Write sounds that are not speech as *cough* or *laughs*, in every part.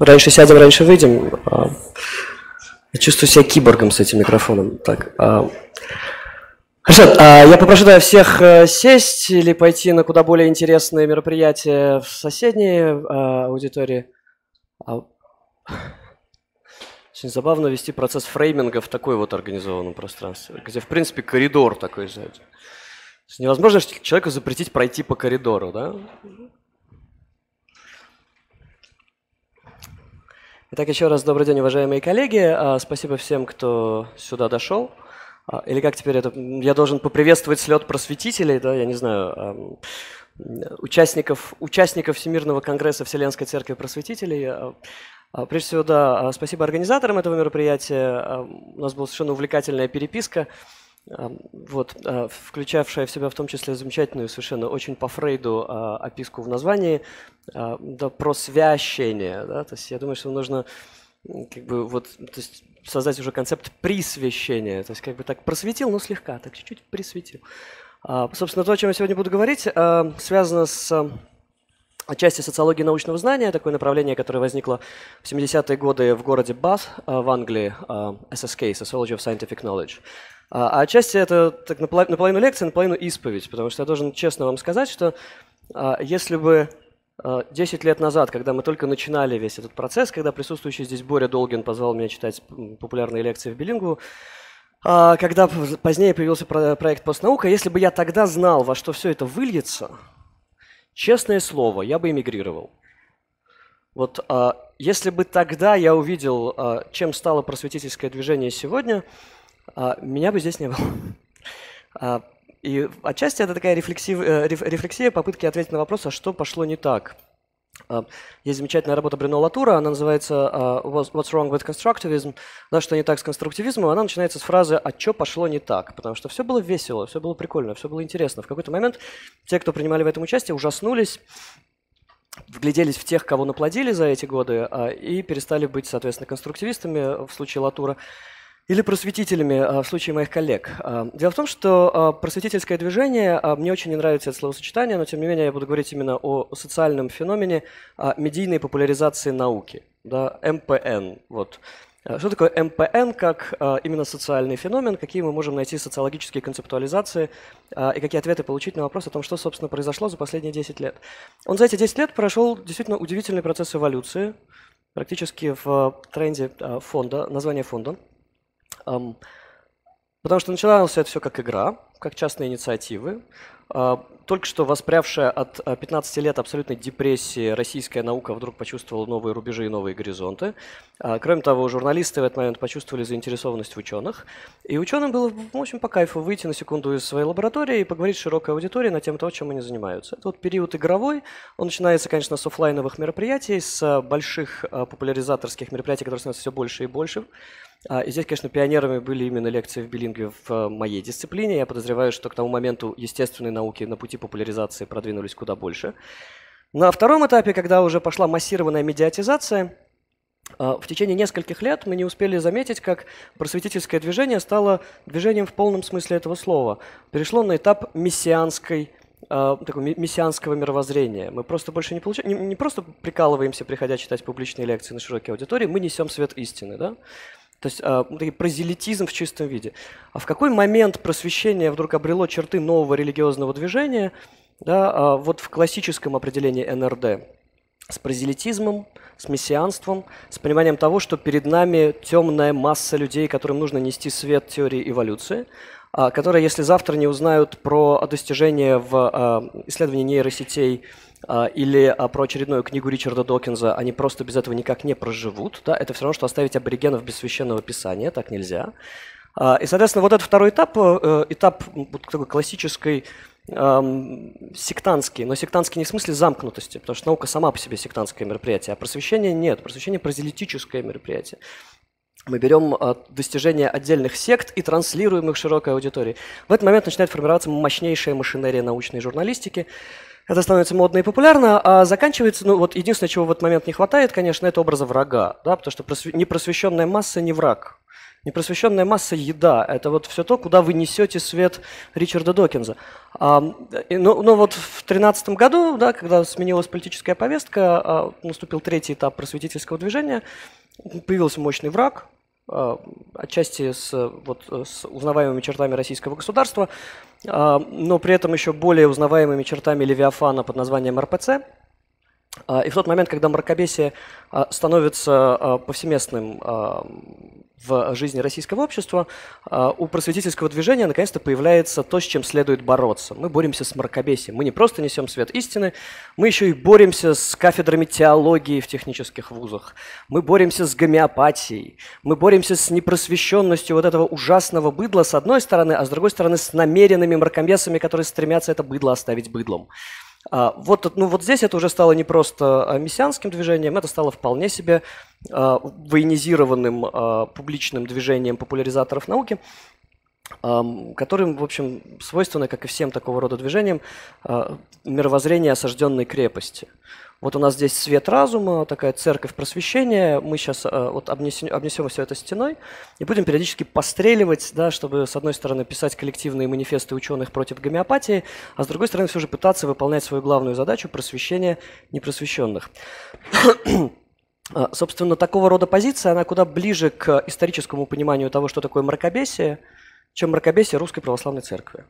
Раньше сядем, раньше выйдем. А, я чувствую себя киборгом с этим микрофоном. Так. А. Хорошо, а, я попрошу да, всех э, сесть или пойти на куда более интересные мероприятия в соседней аудитории. Очень забавно вести процесс фрейминга в такой вот организованном пространстве, где, в принципе, коридор такой, знаете. Невозможно человеку запретить пройти по коридору, да? Итак, еще раз добрый день, уважаемые коллеги. А, спасибо всем, кто сюда дошел. А, или как теперь это? Я должен поприветствовать слет просветителей, да, я не знаю, участников, участников Всемирного конгресса Вселенской Церкви Просветителей. А, прежде всего, да, спасибо организаторам этого мероприятия. У нас была совершенно увлекательная переписка вот, а, включавшая в себя в том числе замечательную, совершенно очень по Фрейду а, описку в названии, а, да, про священие. Да? То есть я думаю, что нужно как бы вот, то есть создать уже концепт присвящения. То есть как бы так просветил, но слегка, так чуть-чуть присветил. Собственно, то, о чем я сегодня буду говорить, связано с части социологии научного знания, такое направление, которое возникло в 70-е годы в городе Бат в Англии, SSK, Sociology of Scientific Knowledge. А, а отчасти это так, наполовину лекция, наполовину исповедь, потому что я должен честно вам сказать, что а, если бы 10 а, лет назад, когда мы только начинали весь этот процесс, когда присутствующий здесь Боря Долгин позвал меня читать популярные лекции в Билингу, когда позднее появился проект «Постнаука», если бы я тогда знал, во что все это выльется, честное слово, я бы эмигрировал. Вот если бы тогда я увидел, чем стало просветительское движение сегодня – а, меня бы здесь не было. А, и отчасти это такая рефлексия, э, рефлексия, попытки ответить на вопрос, а что пошло не так. А, есть замечательная работа Брюно Латура, она называется «What's wrong with constructivism?» Да, что не так с конструктивизмом, она начинается с фразы «А что пошло не так?», потому что все было весело, все было прикольно, все было интересно. В какой-то момент те, кто принимали в этом участие, ужаснулись, вгляделись в тех, кого наплодили за эти годы, и перестали быть, соответственно, конструктивистами в случае Латура. Или просветителями а, в случае моих коллег. А, дело в том, что а, просветительское движение, мне очень не нравится это словосочетание, но тем не менее я буду говорить именно о социальном феномене медийной популяризации науки, да, МПН. Вот. Что такое МПН как именно социальный феномен, какие мы можем найти социологические концептуализации и какие ответы получить на вопрос о том, что, собственно, произошло за последние 10 лет. Он за эти 10 лет прошел действительно удивительный процесс эволюции, практически в тренде фонда, названия фонда – Потому что начиналось это все как игра, как частные инициативы. А, только что воспрявшая от 15 а, лет абсолютной депрессии российская наука вдруг почувствовала новые рубежи и новые горизонты. А, кроме того, журналисты в этот момент почувствовали заинтересованность в ученых. И ученым было, в общем, по кайфу выйти на секунду из своей лаборатории и поговорить с широкой аудиторией на тему того, чем они занимаются. Это вот период игровой. Он начинается, конечно, с офлайновых мероприятий, с больших популяризаторских мероприятий, которые становятся все больше и больше. И здесь, конечно, пионерами были именно лекции в билинге в моей дисциплине. Я подозреваю, что к тому моменту естественный науки на пути популяризации продвинулись куда больше. На втором этапе, когда уже пошла массированная медиатизация, э, в течение нескольких лет мы не успели заметить, как просветительское движение стало движением в полном смысле этого слова. Перешло на этап мессианской э, такого мессианского мировоззрения. Мы просто больше не получаем, не, не просто прикалываемся, приходя читать публичные лекции на широкой аудитории, мы несем свет истины, да? То есть э, прозелитизм в чистом виде. А в какой момент просвещение вдруг обрело черты нового религиозного движения, да, э, вот в классическом определении НРД? С прозелитизмом, с мессианством, с пониманием того, что перед нами темная масса людей, которым нужно нести свет теории эволюции, э, которые, если завтра не узнают про достижения в э, исследовании нейросетей а, или а, про очередную книгу Ричарда Докинза, они просто без этого никак не проживут. Да? Это все равно, что оставить аборигенов без священного писания, так нельзя. А, и, соответственно, вот этот второй этап, э, этап такой классической сектантский, но сектантский не в смысле замкнутости, потому что наука сама по себе сектантское мероприятие, а просвещение нет, просвещение прозелитическое мероприятие. Мы берем достижения отдельных сект и транслируем их широкой аудитории. В этот момент начинает формироваться мощнейшая машинерия научной журналистики, это становится модно и популярно, а заканчивается, ну вот единственное, чего в этот момент не хватает, конечно, это образа врага, да, потому что просве- непросвещенная масса не враг. Непросвещенная масса – еда. Это вот все то, куда вы несете свет Ричарда Докинза. А, но, ну, но ну, вот в 2013 году, да, когда сменилась политическая повестка, а, наступил третий этап просветительского движения, появился мощный враг, а, отчасти с, вот, с узнаваемыми чертами российского государства – а, но при этом еще более узнаваемыми чертами Левиафана под названием РПЦ. А, и в тот момент, когда мракобесие а, становится повсеместным в жизни российского общества, а, у просветительского движения наконец-то появляется то, с чем следует бороться. Мы боремся с мракобесием. Мы не просто несем свет истины, мы еще и боремся с кафедрами теологии в технических вузах. Мы боремся с гомеопатией. Мы боремся с непросвещенностью вот этого ужасного быдла с одной стороны, а с другой стороны с намеренными мракобесами, которые стремятся это быдло оставить быдлом. А, вот, ну, вот здесь это уже стало не просто а, мессианским движением, это стало вполне себе а, военизированным публичным движением популяризаторов науки, которым, в общем, свойственно, как и всем такого рода движениям, мировоззрение осажденной крепости. Вот у нас здесь свет разума, такая церковь просвещения. Мы сейчас э, вот обнесем, обнесем все это стеной и будем периодически постреливать, да, чтобы, с одной стороны, писать коллективные манифесты ученых против гомеопатии, а с другой стороны, все же пытаться выполнять свою главную задачу – просвещение непросвещенных. *clears throat* А, собственно, такого рода позиция, она куда ближе к историческому пониманию того, что такое мракобесие, чем мракобесие Русской Православной Церкви.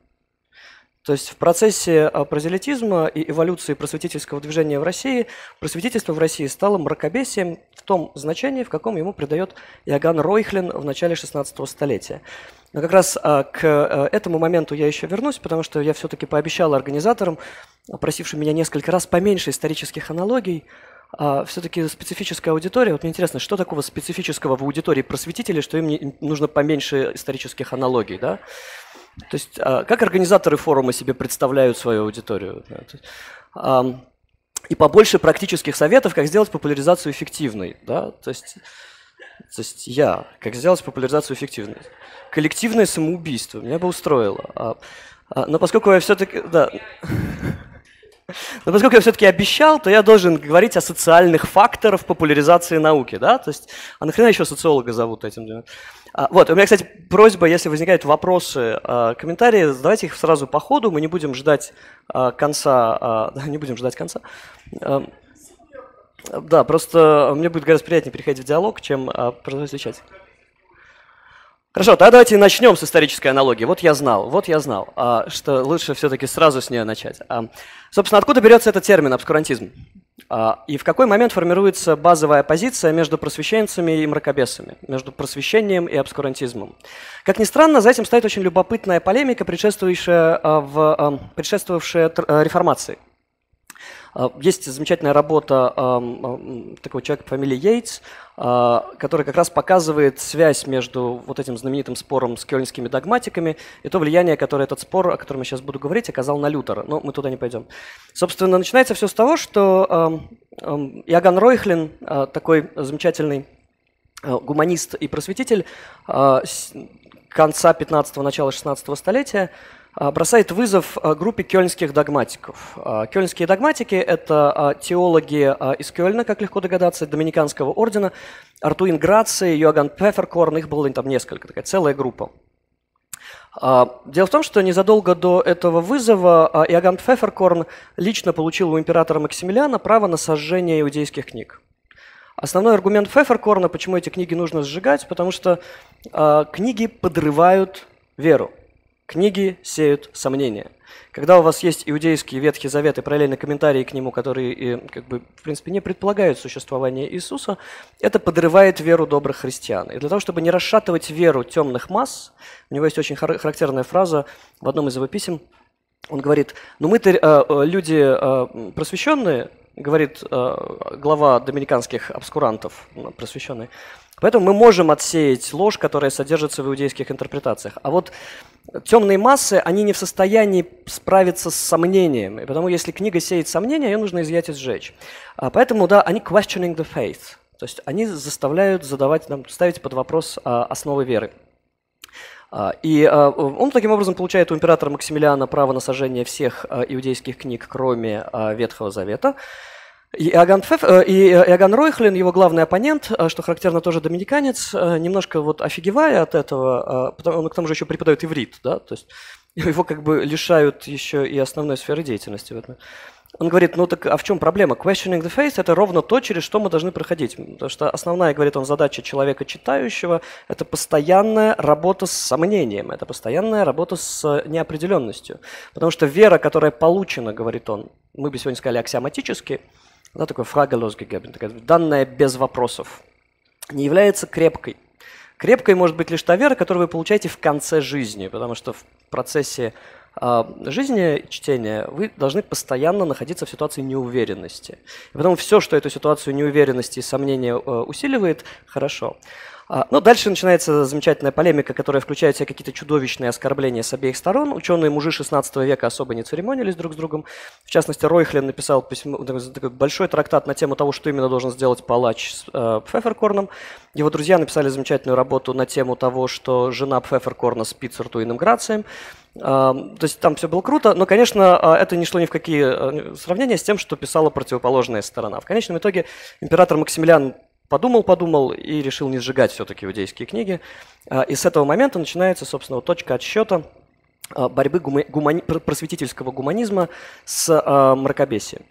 То есть в процессе а, прозелитизма и эволюции просветительского движения в России просветительство в России стало мракобесием в том значении, в каком ему придает Иоганн Ройхлин в начале 16 столетия. Но как раз а, к а, этому моменту я еще вернусь, потому что я все-таки пообещал организаторам, просившим меня несколько раз поменьше исторических аналогий, все-таки специфическая аудитория. Вот мне интересно, что такого специфического в аудитории просветителей, что им нужно поменьше исторических аналогий, да? То есть а, как организаторы форума себе представляют свою аудиторию? И побольше практических советов, как сделать популяризацию эффективной. Да? То, есть, то есть я, как сделать популяризацию эффективной. Коллективное самоубийство меня бы устроило. А, а, но поскольку я все-таки... Да. *laughs* Но поскольку я все-таки обещал, то я должен говорить о социальных факторах популяризации науки, да? То есть, а нахрена еще социолога зовут этим? Да? А, вот, у меня, кстати, просьба, если возникают вопросы, а, комментарии, задавайте их сразу по ходу, мы не будем ждать а, конца, *laughs* не будем ждать конца. Да, просто мне будет гораздо приятнее переходить в диалог, чем продолжать отвечать. Хорошо, тогда давайте начнем с исторической аналогии. Вот я знал, вот я знал, а, что лучше все-таки сразу с нее начать. А, собственно, откуда берется этот термин «обскурантизм»? А, и в какой момент формируется базовая позиция между просвещенцами и мракобесами, между просвещением и обскурантизмом? Как ни странно, за этим стоит очень любопытная полемика, предшествующая в, предшествовавшая реформации – а, есть замечательная работа такого человека по фамилии Йейтс, а, который как раз показывает связь между вот этим знаменитым спором с кельнскими догматиками и то влияние, которое этот спор, о котором я сейчас буду говорить, оказал на Лютера. Но мы туда не пойдем. Собственно, начинается все с того, что Иоганн Ройхлин, а, такой замечательный гуманист и просветитель конца 15-го, начала 16-го столетия, а, бросает вызов а, группе кёльнских догматиков. А, кёльнские догматики – это теологи из Кёльна, как легко догадаться, Доминиканского ордена, Артуин Грации, Йоган Пфеферкорн, их было там несколько, такая целая группа. Дело в том, что незадолго до этого вызова Иоганн Пфеферкорн лично получил у императора Максимилиана право на сожжение иудейских книг. Основной аргумент Пфеферкорна, почему эти книги нужно сжигать, потому что книги подрывают веру. Книги сеют сомнения. Когда у вас есть иудейские Ветхий Завет и параллельно комментарии к нему, которые, э, как бы, в принципе, не предполагают существование Иисуса, это подрывает веру добрых христиан. И для того, чтобы не расшатывать веру темных масс, у него есть очень характерная фраза в одном из его писем, он говорит, ну мы-то э, э, люди просвещенные, говорит глава доминиканских обскурантов, ну, просвещенные, Поэтому мы можем отсеять ложь, которая содержится в иудейских интерпретациях. А вот темные массы, они не в состоянии справиться с сомнением. И потому если книга сеет сомнения, ее нужно изъять и сжечь. А поэтому, да, они questioning the faith. То есть они заставляют задавать, нам, ставить под вопрос а, основы веры. А, и а, он таким образом получает у императора Максимилиана право на сожжение всех а, иудейских книг, кроме Ветхого Завета. Иоганн, Пфеф, э, и э, Иоганн Ройхлин, его главный оппонент, э, что характерно тоже доминиканец, немножко вот офигевая от этого, он к тому же еще преподает иврит, да, то есть *laughs* его как бы лишают еще и основной сферы деятельности Он говорит, ну так а в чем проблема? Questioning the faith – это ровно то, через что мы должны проходить. Потому что основная, говорит он, задача человека читающего – это постоянная работа с сомнением, это постоянная работа с неопределенностью. Потому что вера, которая получена, говорит он, мы бы сегодня сказали аксиоматически – да, такой фраголос gegeben, такая данная без вопросов, не является крепкой. Крепкой может быть лишь та вера, которую вы получаете в конце жизни, потому что в процессе а, жизни чтения вы должны постоянно находиться в ситуации неуверенности. И потому все, что эту ситуацию неуверенности и сомнения э, усиливает, хорошо. А, но дальше начинается замечательная полемика, которая включает в себя какие-то чудовищные оскорбления с обеих сторон. Ученые мужи 16 века особо не церемонились друг с другом. В частности, Ройхлен написал письмо, ну, такой большой трактат на тему того, что именно должен сделать палач с э, Его друзья написали замечательную работу на тему того, что жена Пфеферкорна спит с ртуиным грацием. То есть там все было круто, но, конечно, а, это не шло ни в какие э, сравнения с тем, что писала противоположная сторона. В конечном итоге император Максимилиан подумал, подумал и решил не сжигать все-таки иудейские книги. А, и с этого момента начинается, собственно, вот точка отсчета а, борьбы гумани... просветительского гуманизма с а, мракобесием.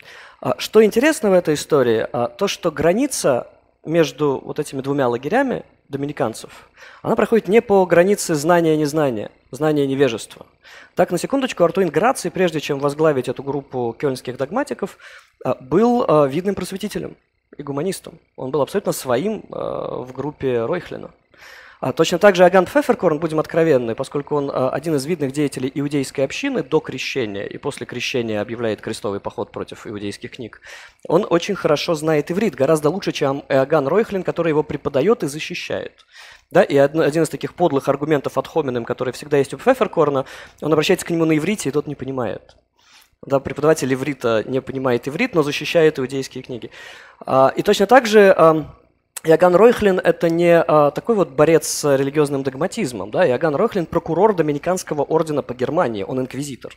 Что интересно в этой истории, то, что граница между вот этими двумя лагерями доминиканцев, она проходит не по границе знания-незнания, и знания-невежества. и Так, на секундочку, Артуин Граций, прежде чем возглавить эту группу кельнских догматиков, был видным просветителем и гуманистом. Он был абсолютно своим э, в группе Ройхлина. А точно так же Аган Пфеферкорн, будем откровенны, поскольку он э, один из видных деятелей иудейской общины до крещения и после крещения объявляет крестовый поход против иудейских книг, он очень хорошо знает иврит, гораздо лучше, чем Аган Ройхлин, который его преподает и защищает. Да, и один из таких подлых аргументов от Хоминым, который всегда есть у Пфеферкорна, он обращается к нему на иврите, и тот не понимает. Да, преподаватель иврита не понимает иврит, но защищает иудейские книги. А, и точно так же Иоганн Ройхлин – это не а, такой вот борец с религиозным догматизмом. Да? Иоганн Ройхлин – прокурор Доминиканского ордена по Германии, он инквизитор.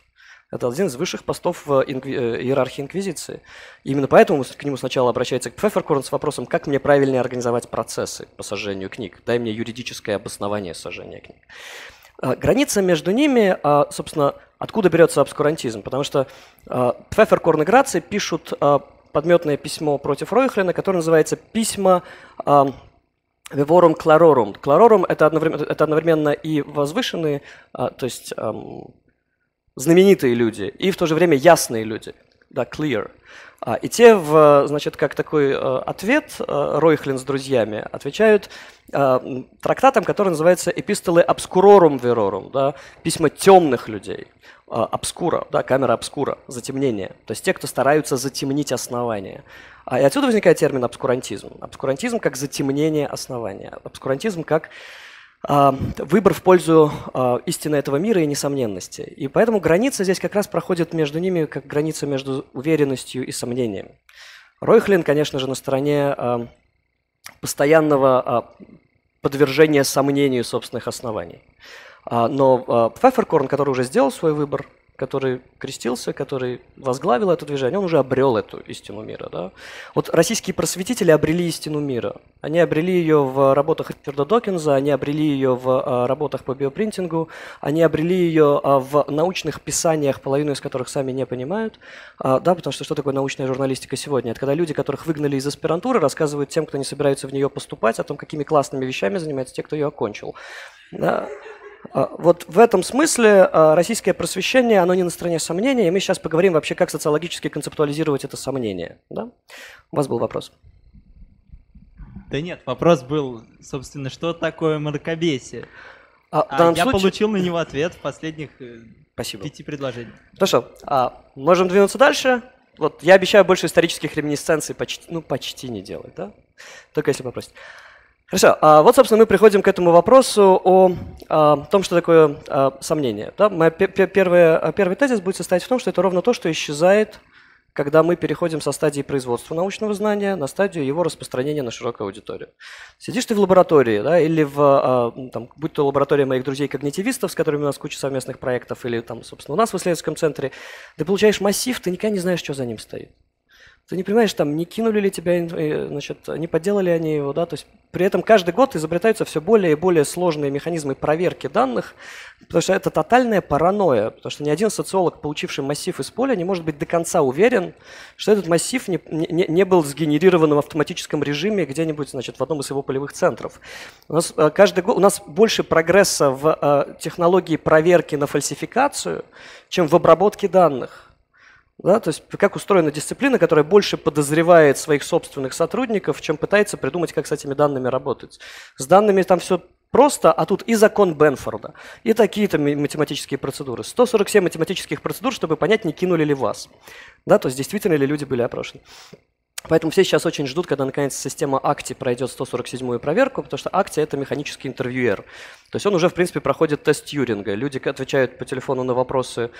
Это один из высших постов в инкви... Э, иерархии инквизиции. И именно поэтому к нему сначала обращается к Пфефферкорн с вопросом, как мне правильнее организовать процессы по сожжению книг. Дай мне юридическое обоснование сожжения книг. А, граница между ними, собственно, Откуда берется обскурантизм? Потому что э, Пфефферкорн и пишут э, подметное письмо против Ройхлина, которое называется «Письма э, Vivorum Clarorum». Clarorum – это одновременно, это одновременно и возвышенные, э, то есть э, знаменитые люди, и в то же время ясные люди, да, clear. А, и те, в, значит, как такой э, ответ э, Ройхлин с друзьями отвечают э, трактатом, который называется «Эпистолы обскурорум верорум», да, «Письма темных людей», обскура, да, камера обскура, затемнение. То есть те, кто стараются затемнить основания. А, и отсюда возникает термин обскурантизм. Обскурантизм как затемнение основания. Обскурантизм как а, выбор в пользу а, истины этого мира и несомненности. И поэтому граница здесь как раз проходит между ними, как граница между уверенностью и сомнением. Ройхлин, конечно же, на стороне а, постоянного подвержения сомнению собственных оснований. Но Пфефферкорн, который уже сделал свой выбор, который крестился, который возглавил это движение, он уже обрел эту истину мира. Да? Вот российские просветители обрели истину мира. Они обрели ее в работах Ричарда Докинза, они обрели ее в э, работах по биопринтингу, они обрели ее э, в научных писаниях, половину из которых сами не понимают. А, да, потому что что такое научная журналистика сегодня? Это когда люди, которых выгнали из аспирантуры, рассказывают тем, кто не собирается в нее поступать, о том, какими классными вещами занимаются те, кто ее окончил. Да. А, вот в этом смысле а, российское просвещение, оно не на стороне сомнения, и мы сейчас поговорим вообще, как социологически концептуализировать это сомнение. Да? У вас был вопрос. Да нет, вопрос был, собственно, что такое мракобесие? А, а я случае... получил на него ответ в последних э, Спасибо. пяти предложениях. Хорошо, а, можем двинуться дальше. Вот я обещаю больше исторических реминисценций почти, ну, почти не делать, да? Только если попросить. Хорошо, ну А вот, собственно, мы приходим к этому вопросу о, а, том, что такое а, сомнение. Да? Мой первый, а, первый тезис будет состоять в том, что это ровно то, что исчезает, когда мы переходим со стадии производства научного знания на стадию его распространения на широкую аудиторию. Сидишь ты в лаборатории, да, или в, там, будь то лаборатория моих друзей-когнитивистов, с которыми у нас куча совместных проектов, или там, собственно, у нас в исследовательском центре, ты получаешь массив, ты никогда не знаешь, что за ним стоит. Ты не понимаешь, там, не кинули ли тебя, э, значит, не подделали они его, да, то есть при этом каждый год изобретаются все более и более сложные механизмы проверки данных, потому что это тотальная паранойя, потому что ни один социолог, получивший массив из поля, не может быть до конца уверен, что этот массив не, не, не был сгенерирован в автоматическом режиме где-нибудь, значит, в одном из его полевых центров. У нас, э, каждый год, у нас больше прогресса в э, технологии проверки на фальсификацию, чем в обработке данных. Да, то есть как устроена дисциплина, которая больше подозревает своих собственных сотрудников, чем пытается придумать, как с этими данными работать. С данными там все просто, а тут и закон Бенфорда, и такие-то математические процедуры. 147 математических процедур, чтобы понять, не кинули ли вас. Да, то есть действительно ли люди были опрошены. Поэтому все сейчас очень ждут, когда наконец система Акти пройдет 147-ю проверку, потому что Акти это механический интервьюер. То есть он уже, в принципе, проходит тест Тьюринга. Люди отвечают по телефону на вопросы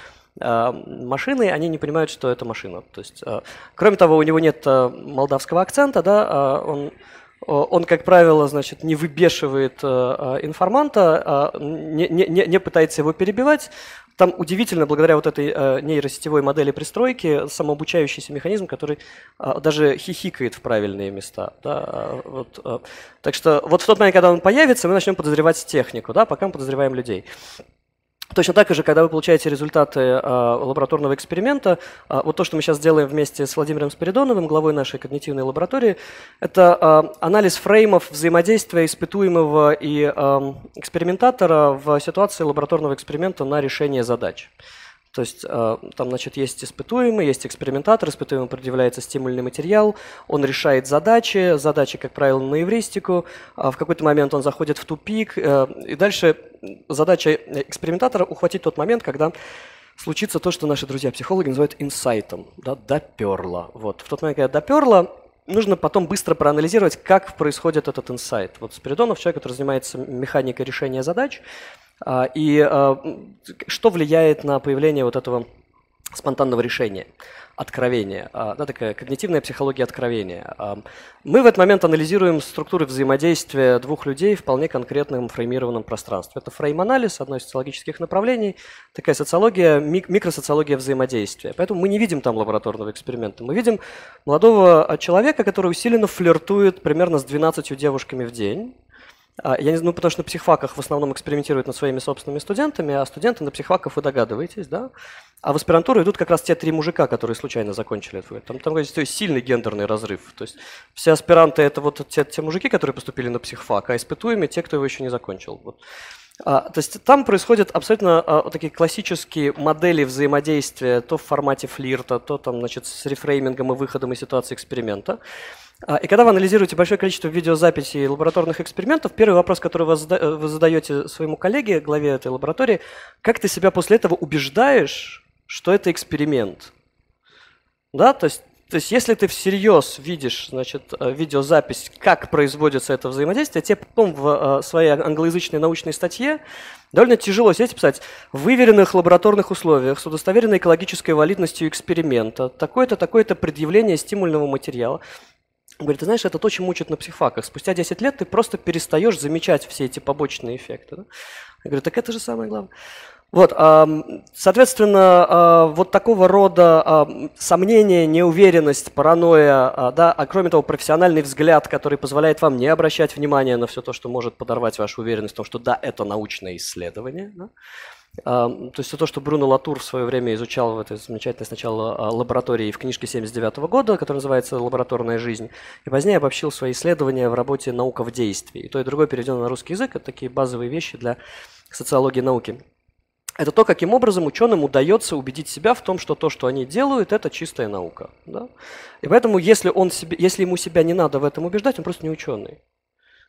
э, машины, они не понимают, что это машина. То есть, э, кроме того, у него нет э, молдавского акцента, да, э, он он, как правило, значит, не выбешивает э, э, информанта, э, не, не, не пытается его перебивать, там удивительно, благодаря вот этой э, нейросетевой модели пристройки, самообучающийся механизм, который э, даже хихикает в правильные места. Да, а, вот, э, так что вот в тот момент, когда он появится, мы начнем подозревать технику, да, пока мы подозреваем людей. Точно так же, когда вы получаете результаты э, лабораторного эксперимента, э, вот то, что мы сейчас делаем вместе с Владимиром Спиридоновым, главой нашей когнитивной лаборатории, это э, анализ фреймов взаимодействия испытуемого и экспериментатора в ситуации лабораторного эксперимента на решение задач. То есть э, там, значит, есть испытуемый, есть экспериментатор, испытуемый предъявляется стимульный материал, он решает задачи, задачи, как правило, на эвристику, а в какой-то момент он заходит в тупик, э, и дальше задача экспериментатора ухватить тот момент, когда случится то, что наши друзья-психологи называют инсайтом, да, доперло. Вот. В тот момент, когда доперло, нужно потом быстро проанализировать, как происходит этот инсайт. Вот Спиридонов, человек, который занимается механикой решения задач, а, и а, что влияет на появление вот этого спонтанного решения? откровения, а, да, такая когнитивная психология откровения. Мы в этот момент анализируем структуры взаимодействия двух людей в вполне конкретном фреймированном пространстве. Это фрейм-анализ, одно из социологических направлений, такая социология, микросоциология взаимодействия. Поэтому мы не видим там лабораторного эксперимента. Мы видим молодого человека, который усиленно флиртует примерно с 12 девушками в день, а, я не знаю, ну, потому что на психфаках в основном экспериментируют над своими собственными студентами, а студенты на психфаках, вы догадываетесь, да? А в аспирантуру идут как раз те три мужика, которые случайно закончили это. Там, там есть сильный гендерный разрыв. То есть все аспиранты – это вот те, те мужики, которые поступили на психфак, а испытуемые – те, кто его еще не закончил. Вот. А, то есть там происходят абсолютно а, такие классические модели взаимодействия то в формате флирта, то там, значит, с рефреймингом и выходом из ситуации эксперимента. А, и когда вы анализируете большое количество видеозаписей и лабораторных экспериментов, первый вопрос, который э, вы задаете своему коллеге, главе этой лаборатории, как ты себя после этого убеждаешь, что это эксперимент? Да, то есть то есть, если ты всерьез видишь, значит, э, видеозапись, как производится это взаимодействие, тебе потом в э, своей англоязычной научной статье довольно тяжело сесть и писать в выверенных лабораторных условиях с удостоверенной экологической валидностью эксперимента, такое-то, такое-то предъявление стимульного материала. Говорит, ты знаешь, это то, чем учат на психфаках. Спустя 10 лет ты просто перестаешь замечать все эти побочные эффекты. Да? Я говорю, так это же самое главное. Вот, соответственно, а, вот такого рода сомнения, неуверенность, паранойя, а, да, а кроме того, профессиональный взгляд, который позволяет вам не обращать внимания на все то, что может подорвать вашу уверенность в том, что да, это научное исследование, да, то есть то, что Бруно Латур в свое время изучал в этой замечательной сначала а, лаборатории в книжке 79 года, которая называется «Лабораторная жизнь», и позднее обобщил свои исследования в работе «Наука в действии». И то, и другое переведено на русский язык. Это такие базовые вещи для социологии науки. Это то, каким образом ученым удается убедить себя в том, что то, что они делают, это чистая наука. Да? И поэтому, если, он себе, если ему себя не надо в этом убеждать, он просто не ученый.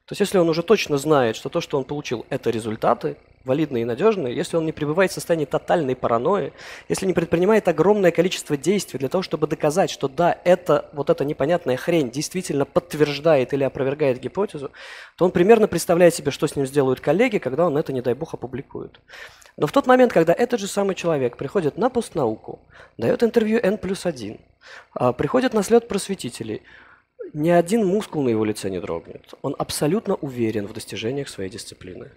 То есть если он уже точно знает, что то, что он получил, это результаты, валидные и надежные, если он не пребывает в состоянии тотальной паранойи, если не предпринимает огромное количество действий для того, чтобы доказать, что да, это, вот эта непонятная хрень действительно подтверждает или опровергает гипотезу, то он примерно представляет себе, что с ним сделают коллеги, когда он это, не дай бог, опубликует. Но в тот момент, когда этот же самый человек приходит на постнауку, дает интервью N плюс 1, а, приходит на след просветителей – ни один мускул на его лице не дрогнет. Он абсолютно уверен в достижениях своей дисциплины.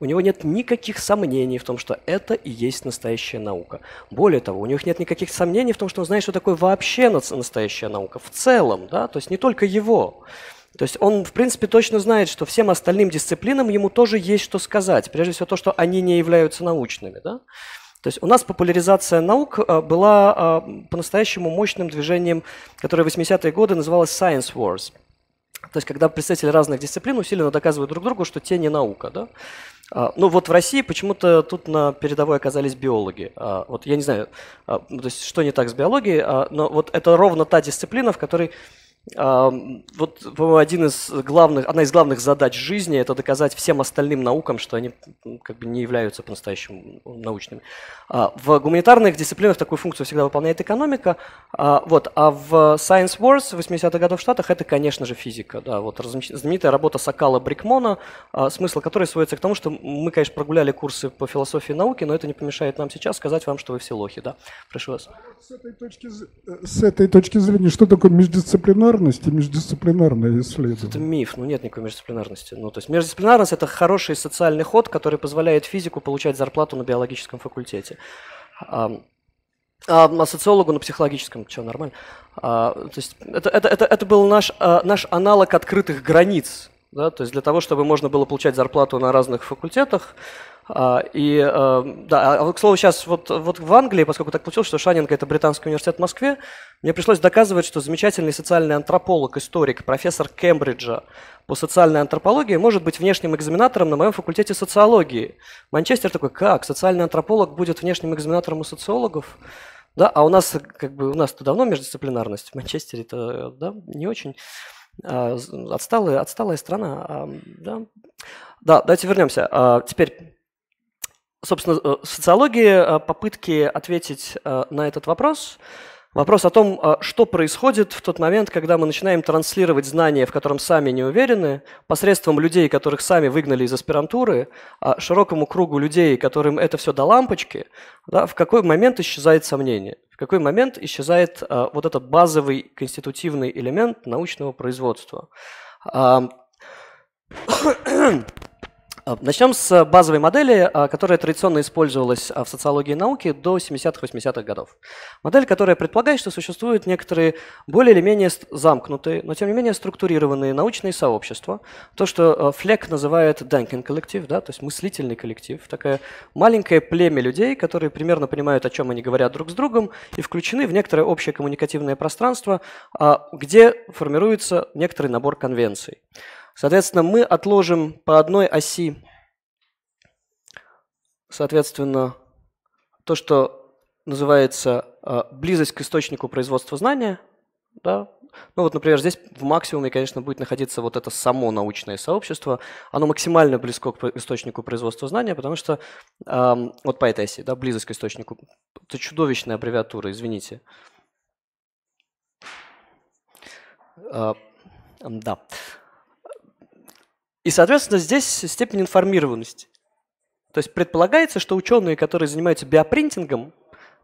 У него нет никаких сомнений в том, что это и есть настоящая наука. Более того, у них нет никаких сомнений в том, что он знает, что такое вообще настоящая наука в целом, да, то есть не только его. То есть он, в принципе, точно знает, что всем остальным дисциплинам ему тоже есть что сказать. Прежде всего то, что они не являются научными, да. То есть у нас популяризация наук э, была э, по-настоящему мощным движением, которое в 80-е годы называлось Science Wars. То есть когда представители разных дисциплин усиленно доказывают друг другу, что те не наука. Да? А, ну вот в России почему-то тут на передовой оказались биологи. А, вот я не знаю, а, ну, то есть что не так с биологией, но вот это ровно та дисциплина, в которой вот, по-моему, один из главных, одна из главных задач жизни – это доказать всем остальным наукам, что они как бы не являются по-настоящему научными. А, в гуманитарных дисциплинах такую функцию всегда выполняет экономика, а, вот, а в Science Wars 80-х годов в Штатах это, конечно же, физика. Да, вот знаменитая работа Сакала Брикмона, а, смысл которой сводится к тому, что мы, конечно, прогуляли курсы по философии науки, но это не помешает нам сейчас сказать вам, что вы все лохи. Да? Прошу вас. С этой точки, э, с этой точки зрения, что такое междисциплинарное междисциплинарность и междисциплинарное исследование. Это миф, ну нет никакой междисциплинарности. Ну, то есть междисциплинарность – это хороший социальный ход, который позволяет физику получать зарплату на биологическом факультете. А, а социологу на психологическом, что, нормально? А, то есть это, это, это, это был наш, а, наш аналог открытых границ, да? То есть для того, чтобы можно было получать зарплату на разных факультетах, а, и э, да, а, а к слову, сейчас вот, вот в Англии, поскольку так получилось, что Шанинг – это британский университет в Москве, мне пришлось доказывать, что замечательный социальный антрополог, историк, профессор Кембриджа по социальной антропологии может быть внешним экзаменатором на моем факультете социологии. Манчестер такой, как? Социальный антрополог будет внешним экзаменатором у социологов? Да, а у нас как бы у нас-то давно междисциплинарность, в Манчестере-то э, да, не очень. А, отсталая, отсталая страна. А, да. да, давайте вернемся. А, теперь, собственно, э, социология попытки ответить э, на этот вопрос – Вопрос о том, а, что происходит в тот момент, когда мы начинаем транслировать знания, в котором сами не уверены, посредством людей, которых сами выгнали из аспирантуры, а, широкому кругу людей, которым это все до лампочки, да, в какой момент исчезает сомнение, в какой момент исчезает а, вот этот базовый конститутивный элемент научного производства. А, Начнем с э, базовой модели, а, которая традиционно использовалась а, в социологии и науке до 70-80-х годов. Модель, которая предполагает, что существуют некоторые более или менее замкнутые, но тем не менее структурированные научные сообщества. То, что Флек э, называет Duncan коллектив, да, то есть мыслительный коллектив, такое маленькое племя людей, которые примерно понимают, о чем они говорят друг с другом, и включены в некоторое общее коммуникативное пространство, где формируется некоторый набор конвенций. Соответственно, мы отложим по одной оси, соответственно, то, что называется а, близость к источнику производства знания. Да? Ну вот, например, здесь в максимуме, конечно, будет находиться вот это само научное сообщество. Оно максимально близко к источнику производства знания, потому что э, вот по этой оси, да, близость к источнику. Это чудовищная аббревиатура, извините. Э, да. И, соответственно, здесь степень информированности. То есть предполагается, что ученые, которые занимаются биопринтингом,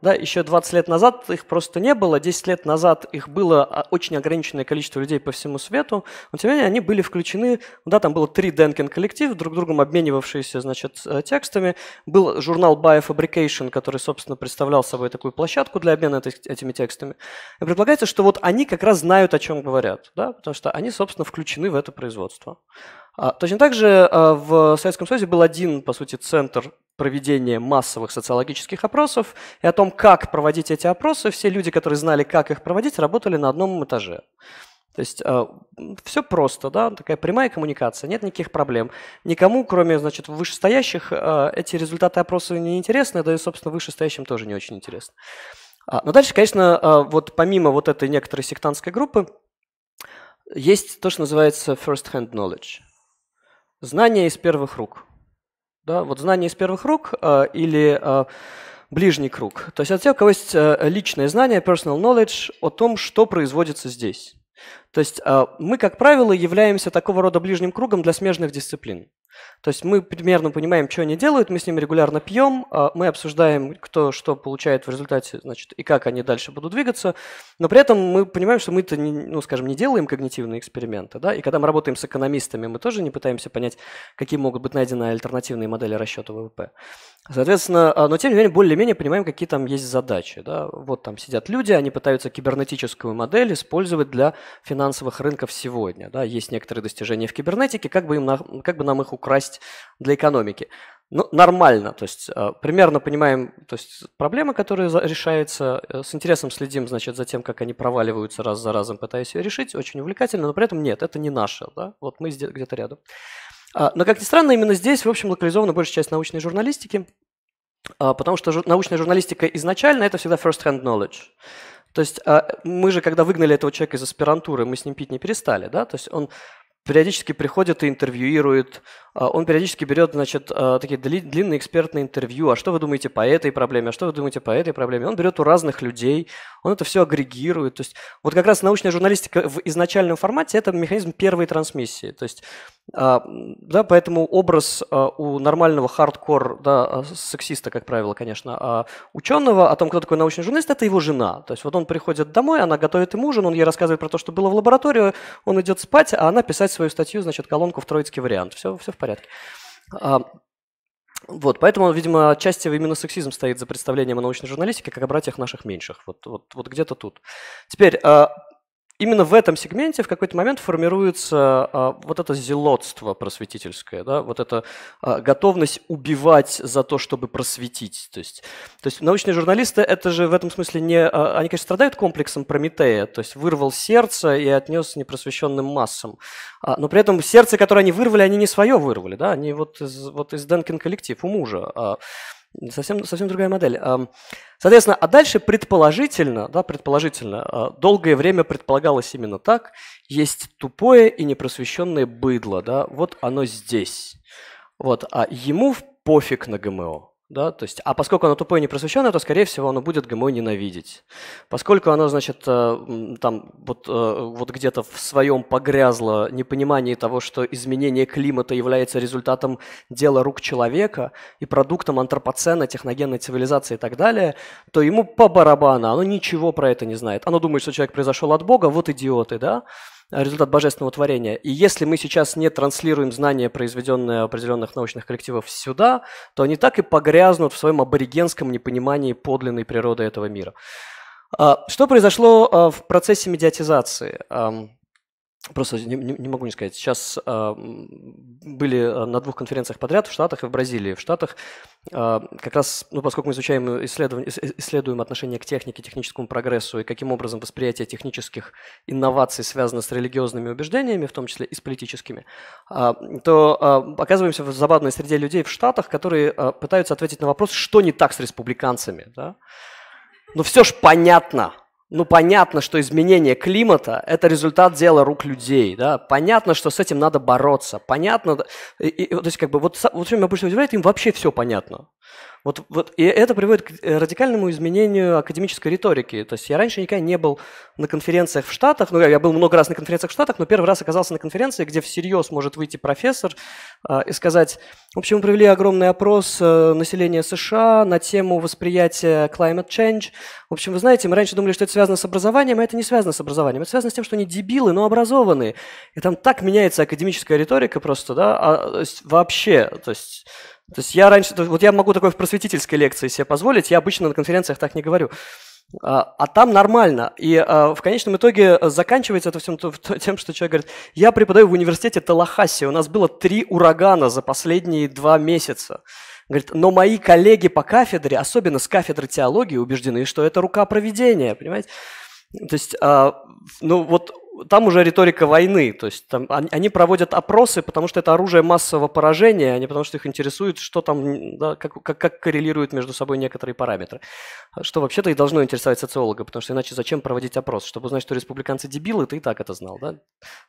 да, еще 20 лет назад их просто не было, 10 лет назад их было а, очень ограниченное количество людей по всему свету, но тем не менее они были включены, да, там было три Денкин коллектив, друг другом обменивавшиеся, значит, э, текстами. Был журнал Biofabrication, который, собственно, представлял собой такую площадку для обмена этими текстами. И предполагается, что вот они как раз знают, о чем говорят, да, потому что они, собственно, включены в это производство. А, точно так же а, в Советском Союзе был один, по сути, центр проведения массовых социологических опросов, и о том, как проводить эти опросы, все люди, которые знали, как их проводить, работали на одном этаже. То есть а, все просто, да, такая прямая коммуникация, нет никаких проблем. Никому, кроме, значит, вышестоящих, эти результаты опроса не интересны, да и, собственно, вышестоящим тоже не очень интересно. но дальше, конечно, вот помимо вот этой некоторой сектантской группы, есть то, что называется first-hand knowledge. Знания из первых рук. Да, вот знания из первых рук э, или э, ближний круг. То есть от тех, у кого есть э, личное знание, personal knowledge о том, что производится здесь. То есть э, мы, как правило, являемся такого рода ближним кругом для смежных дисциплин. То есть мы примерно понимаем, что они делают, мы с ними регулярно пьем, э, мы обсуждаем, кто что получает в результате, значит, и как они дальше будут двигаться, но при этом мы понимаем, что мы-то, ну, скажем, не делаем когнитивные эксперименты, да, и когда мы работаем с экономистами, мы тоже не пытаемся понять, какие могут быть найдены альтернативные модели расчета ВВП. Соответственно, э, но тем не менее, более-менее понимаем, какие там есть задачи, да, вот там сидят люди, они пытаются кибернетическую модель использовать для финансового финансовых рынков сегодня. Да, есть некоторые достижения в кибернетике, как бы, им, как бы нам их украсть для экономики. Ну, нормально, то есть э, примерно понимаем то есть, проблемы, которые решаются, э, с интересом следим значит, за тем, как они проваливаются раз за разом, пытаясь ее решить, очень увлекательно, но при этом нет, это не наше, да? вот мы где-то рядом. А, но, как ни странно, именно здесь, в общем, локализована большая часть научной журналистики, а, потому что научная журналистика изначально – это всегда first-hand knowledge. То есть а, мы же, когда выгнали этого человека из аспирантуры, мы с ним пить не перестали, да? То есть он периодически приходит и интервьюирует, а, он периодически берет, значит, а, такие длинные экспертные интервью, а что вы думаете по этой проблеме, а что вы думаете по этой проблеме. Он берет у разных людей, он это все агрегирует. То есть вот как раз научная журналистика в изначальном формате – это механизм первой трансмиссии. То есть а, да, поэтому образ а, у нормального хардкор, да, а, сексиста, как правило, конечно, ученого, о том, кто такой научный журналист, это его жена. То есть вот он приходит домой, она готовит ему ужин, он ей рассказывает про то, что было в лаборатории, он идет спать, а она писать свою статью, значит, колонку в троицкий вариант. Все, все в порядке. Вот, поэтому, видимо, отчасти именно сексизм стоит за представлением о научной журналистике, как о братьях наших меньших. Вот, вот, вот где-то тут. Теперь, именно в этом сегменте в какой-то момент формируется а, вот это зелотство просветительское, да, вот эта а, готовность убивать за то, чтобы просветить. То есть, то есть научные журналисты, это же в этом смысле не... А, они, конечно, страдают комплексом Прометея, то есть вырвал сердце и отнес непросвещенным массам. А, но при этом сердце, которое они вырвали, они не свое вырвали, да, они вот из, вот из Денкин коллектив у мужа. А, Совсем, совсем другая модель. Соответственно, а дальше предположительно, да, предположительно, а, долгое время предполагалось именно так, есть тупое и непросвещенное быдло, да, вот оно здесь. Вот, а ему пофиг на ГМО. Да, то есть, а поскольку оно тупое и непросвещенное, то, скорее всего, оно будет ГМО ненавидеть. Поскольку оно, значит, э, там вот, э, вот где-то в своем погрязло непонимание того, что изменение климата является результатом дела рук человека и продуктом антропоцена, техногенной цивилизации и так далее, то ему по барабану, оно ничего про это не знает. Оно думает, что человек произошел от Бога, вот идиоты, да? результат божественного творения. И если мы сейчас не транслируем знания, произведенные определенных научных коллективов сюда, то они так и погрязнут в своем аборигенском непонимании подлинной природы этого мира. А, что произошло а, в процессе медиатизации? Просто не, не могу не сказать. Сейчас э, были а, на двух конференциях подряд в Штатах и в Бразилии. В Штатах э, как раз, ну, поскольку мы изучаем, исследуем, исследуем отношение к технике, техническому прогрессу и каким образом восприятие технических инноваций связано с религиозными убеждениями, в том числе и с политическими, э, то э, оказываемся в забавной среде людей в Штатах, которые э, пытаются ответить на вопрос, что не так с республиканцами. Да? Ну, все ж понятно ну, понятно, что изменение климата – это результат дела рук людей, да, понятно, что с этим надо бороться, понятно, и, и, то есть, как бы, вот, вот что меня обычно удивляет, им вообще все понятно. Вот, вот, и это приводит к э, радикальному изменению академической риторики. То есть я раньше никогда не был на конференциях в Штатах, ну, я был много раз на конференциях в Штатах, но первый раз оказался на конференции, где всерьез может выйти профессор э, и сказать, в общем, мы провели огромный опрос э, населения США на тему восприятия climate change. В общем, вы знаете, мы раньше думали, что это связано с образованием, а это не связано с образованием. Это связано с тем, что они дебилы, но образованные. И там так меняется академическая риторика просто, да, а, вообще, то есть то есть я раньше, вот я могу такой в просветительской лекции себе позволить, я обычно на конференциях так не говорю. А, а там нормально. И а, в конечном итоге э, заканчивается это всем тем, что человек говорит, я преподаю в университете Талахаси, у нас было три урагана за последние два месяца. Говорит, но мои коллеги по кафедре, особенно с кафедры теологии, убеждены, что это рука проведения, понимаете? То есть, а, ну вот там уже риторика войны, то есть там, они проводят опросы, потому что это оружие массового поражения, а не потому что их интересует, что там, да, как, как, как коррелируют между собой некоторые параметры. Что вообще-то и должно интересовать социолога, потому что иначе зачем проводить опрос? Чтобы узнать, что республиканцы дебилы, ты и так это знал, да?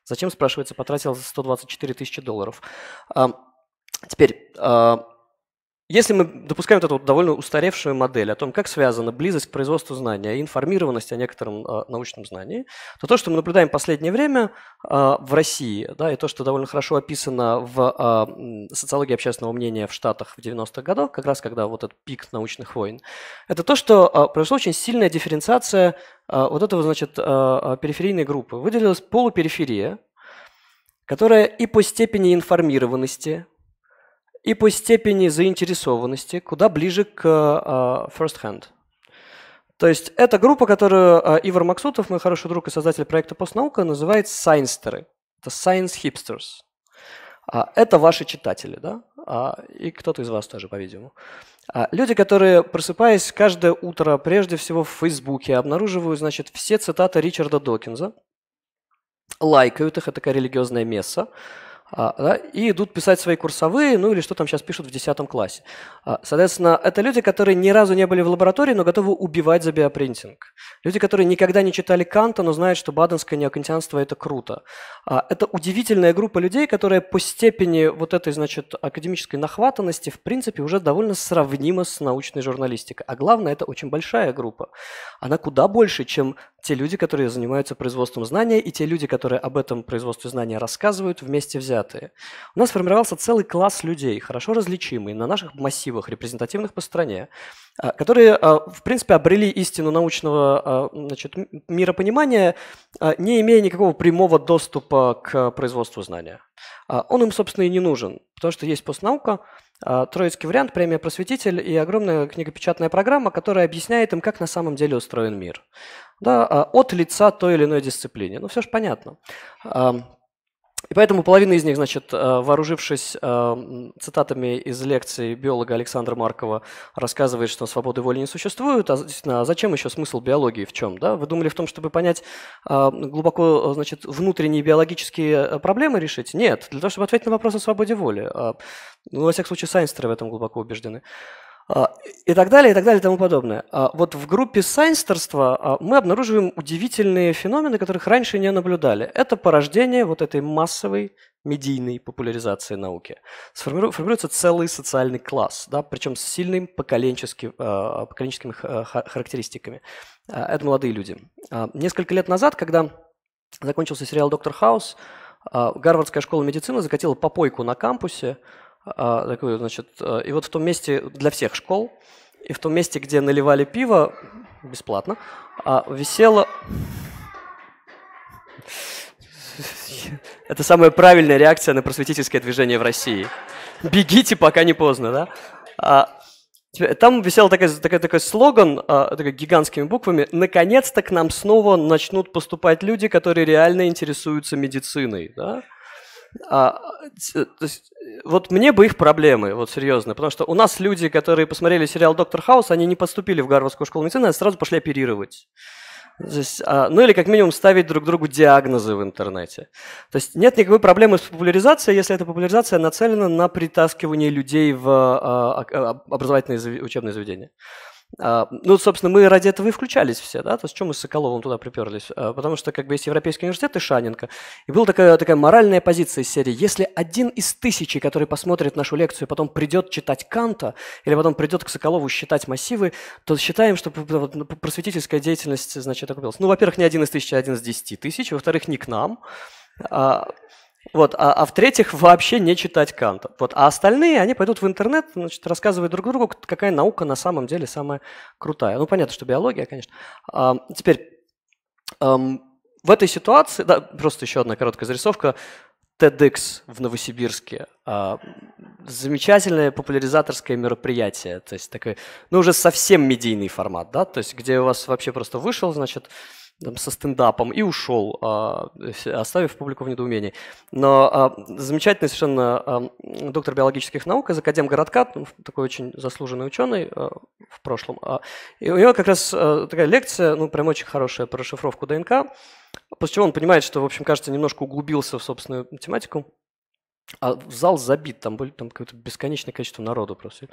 Зачем, спрашивается, потратил 124 тысячи долларов? А, теперь, а, если мы допускаем вот эту вот довольно устаревшую модель о том, как связана близость к производству знания и информированность о некотором э, научном знании, то то, что мы наблюдаем в последнее время э, в России, да, и то, что довольно хорошо описано в э, социологии общественного мнения в Штатах в 90-х годах, как раз когда вот этот пик научных войн, это то, что э, произошла очень сильная дифференциация э, вот этого, значит, э, периферийной группы. Выделилась полупериферия, которая и по степени информированности и по степени заинтересованности куда ближе к э, э, first hand. То есть это группа, которую э, Ивар Максутов, мой хороший друг и создатель проекта «Постнаука», называет «сайнстеры». Это «science hipsters». А, это ваши читатели, да? А, и кто-то из вас тоже, по-видимому. А, люди, которые, просыпаясь каждое утро, прежде всего в Фейсбуке, обнаруживают, значит, все цитаты Ричарда Докинза, лайкают их, это такая религиозная месса, а, да, и идут писать свои курсовые, ну или что там сейчас пишут в 10 классе. А, соответственно, это люди, которые ни разу не были в лаборатории, но готовы убивать за биопринтинг. Люди, которые никогда не читали Канта, но знают, что баденское неокантианство – это круто. А, это удивительная группа людей, которая по степени вот этой, значит, академической нахватанности, в принципе, уже довольно сравнима с научной журналистикой. А главное, это очень большая группа. Она куда больше, чем те люди, которые занимаются производством знания, и те люди, которые об этом производстве знания рассказывают, вместе взятые. У нас формировался целый класс людей, хорошо различимый на наших массивах, репрезентативных по стране, а, которые, а, в принципе, обрели истину научного а, значит, миропонимания, не имея никакого прямого доступа к производству знания. Он им, собственно, и не нужен, потому что есть постнаука, Троицкий вариант, премия «Просветитель» и огромная книгопечатная программа, которая объясняет им, как на самом деле устроен мир да, а, от лица той или иной дисциплины. Ну, все же понятно. И поэтому половина из них, значит, э, вооружившись э, цитатами из лекций биолога Александра Маркова, рассказывает, что свободы воли не существует. А действительно, а зачем еще смысл биологии? В чем? Да? Вы думали в том, чтобы понять а, глубоко э, значит, внутренние биологические проблемы решить? Нет, для того, чтобы ответить на вопрос о свободе воли. Ну, во всяком случае, сайнстеры в этом глубоко убеждены. А, и так далее, и так далее, и тому подобное. А вот в группе сайнстерства а, мы обнаруживаем удивительные феномены, которых раньше не наблюдали. Это порождение вот этой массовой медийной популяризации науки. Сформируется целый социальный класс, да, причем с сильными поколенческим, поколенческими характеристиками. Это молодые люди. Несколько лет назад, когда закончился сериал «Доктор Хаус», Гарвардская школа медицины закатила попойку на кампусе, а, такую, значит, а, и вот в том месте для всех школ, и в том месте, где наливали пиво, бесплатно, а, висело... *laughs* Это самая правильная реакция на просветительское движение в России. Бегите, пока не поздно, да? Типа, там висел такой, такой, такой слоган такой, гигантскими буквами «Наконец-то к нам снова начнут поступать люди, которые реально интересуются медициной». Да? А, то есть, вот мне бы их проблемы, вот серьезно, потому что у нас люди, которые посмотрели сериал «Доктор Хаус», они не поступили в Гарвардскую школу медицины, а сразу пошли оперировать. Здесь, а, ну или как минимум ставить друг другу диагнозы в интернете. То есть нет никакой проблемы с популяризацией, если эта популяризация нацелена на притаскивание людей в а, а, а образовательные учебные заведения. А, ну, собственно, мы ради этого и включались все, да, то есть чем мы с Соколовым туда приперлись? А, потому что как бы есть Европейский университет и Шаненко, и была такая, такая моральная позиция из серии, если один из тысячи, который посмотрит нашу лекцию, потом придет читать Канта, или потом придет к Соколову считать массивы, то считаем, что ну, просветительская деятельность, значит, окупилась. Ну, во-первых, не один из тысячи, а один из десяти тысяч, во-вторых, не к нам, а, вот, а, а в-третьих, вообще не читать Канта. Вот, а остальные, они пойдут в интернет, значит, рассказывают друг другу, какая наука на самом деле самая крутая. Ну, понятно, что биология, конечно. А, теперь, эм, в этой ситуации, да, просто еще одна короткая зарисовка. TEDx в Новосибирске. А, замечательное популяризаторское мероприятие. То есть такой, ну, уже совсем медийный формат, да, то есть где у вас вообще просто вышел, значит, там, со стендапом и ушел, а, оставив публику в недоумении. Но а, замечательный совершенно а, доктор биологических наук из Академгородка, ну, такой очень заслуженный ученый в прошлом, и у него как раз такая лекция, ну, прям очень хорошая про расшифровку ДНК, после чего он понимает, что, в общем, кажется, немножко углубился в собственную тематику а зал забит, там были там какое-то бесконечное количество народу просто.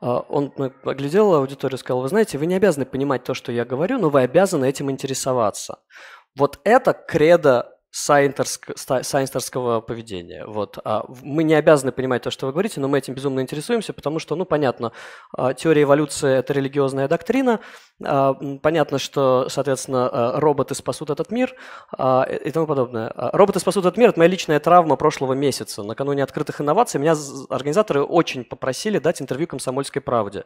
А он ну, оглядел аудиторию и сказал, вы знаете, вы не обязаны понимать то, что я говорю, но вы обязаны этим интересоваться. Вот это кредо сайнстерского поведения. Вот. А мы не обязаны понимать то, что вы говорите, но мы этим безумно интересуемся, потому что, ну, понятно, а, теория эволюции – это религиозная доктрина, а, понятно, что, соответственно, роботы спасут этот мир и тому подобное. Роботы спасут этот мир – это моя личная травма прошлого месяца. Накануне открытых инноваций меня организаторы очень попросили дать интервью «Комсомольской правде».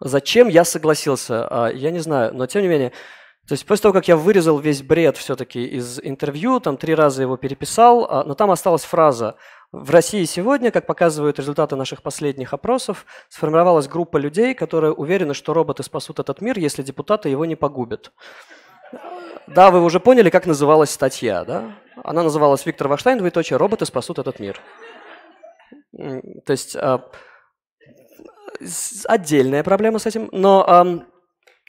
Зачем я согласился? Я не знаю, но тем не менее… То есть после того, как я вырезал весь бред все-таки из интервью, там три раза его переписал, а, но там осталась фраза «В России сегодня, как показывают результаты наших последних опросов, сформировалась группа людей, которые уверены, что роботы спасут этот мир, если депутаты его не погубят». Да, вы уже поняли, как называлась статья, да? Она называлась «Виктор Вахштайн, двоеточие, роботы спасут этот мир». То есть а, отдельная проблема с этим, но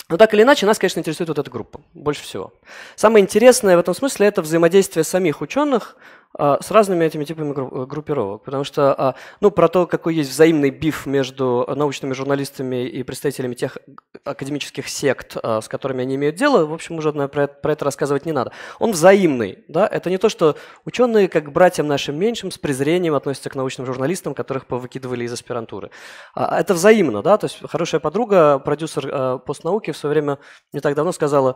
но так или иначе, нас, конечно, интересует вот эта группа больше всего. Самое интересное в этом смысле – это взаимодействие самих ученых а, с разными этими типами э, группировок, потому что, а, ну, про то, какой есть взаимный биф между научными журналистами и представителями тех академических сект, а, с которыми они имеют дело, в общем, уже про, про это рассказывать не надо. Он взаимный, да, это не то, что ученые, как братьям нашим меньшим, с презрением относятся к научным журналистам, которых повыкидывали из аспирантуры. Это взаимно, да, то есть хорошая подруга, продюсер постнауки в свое время не так давно сказала,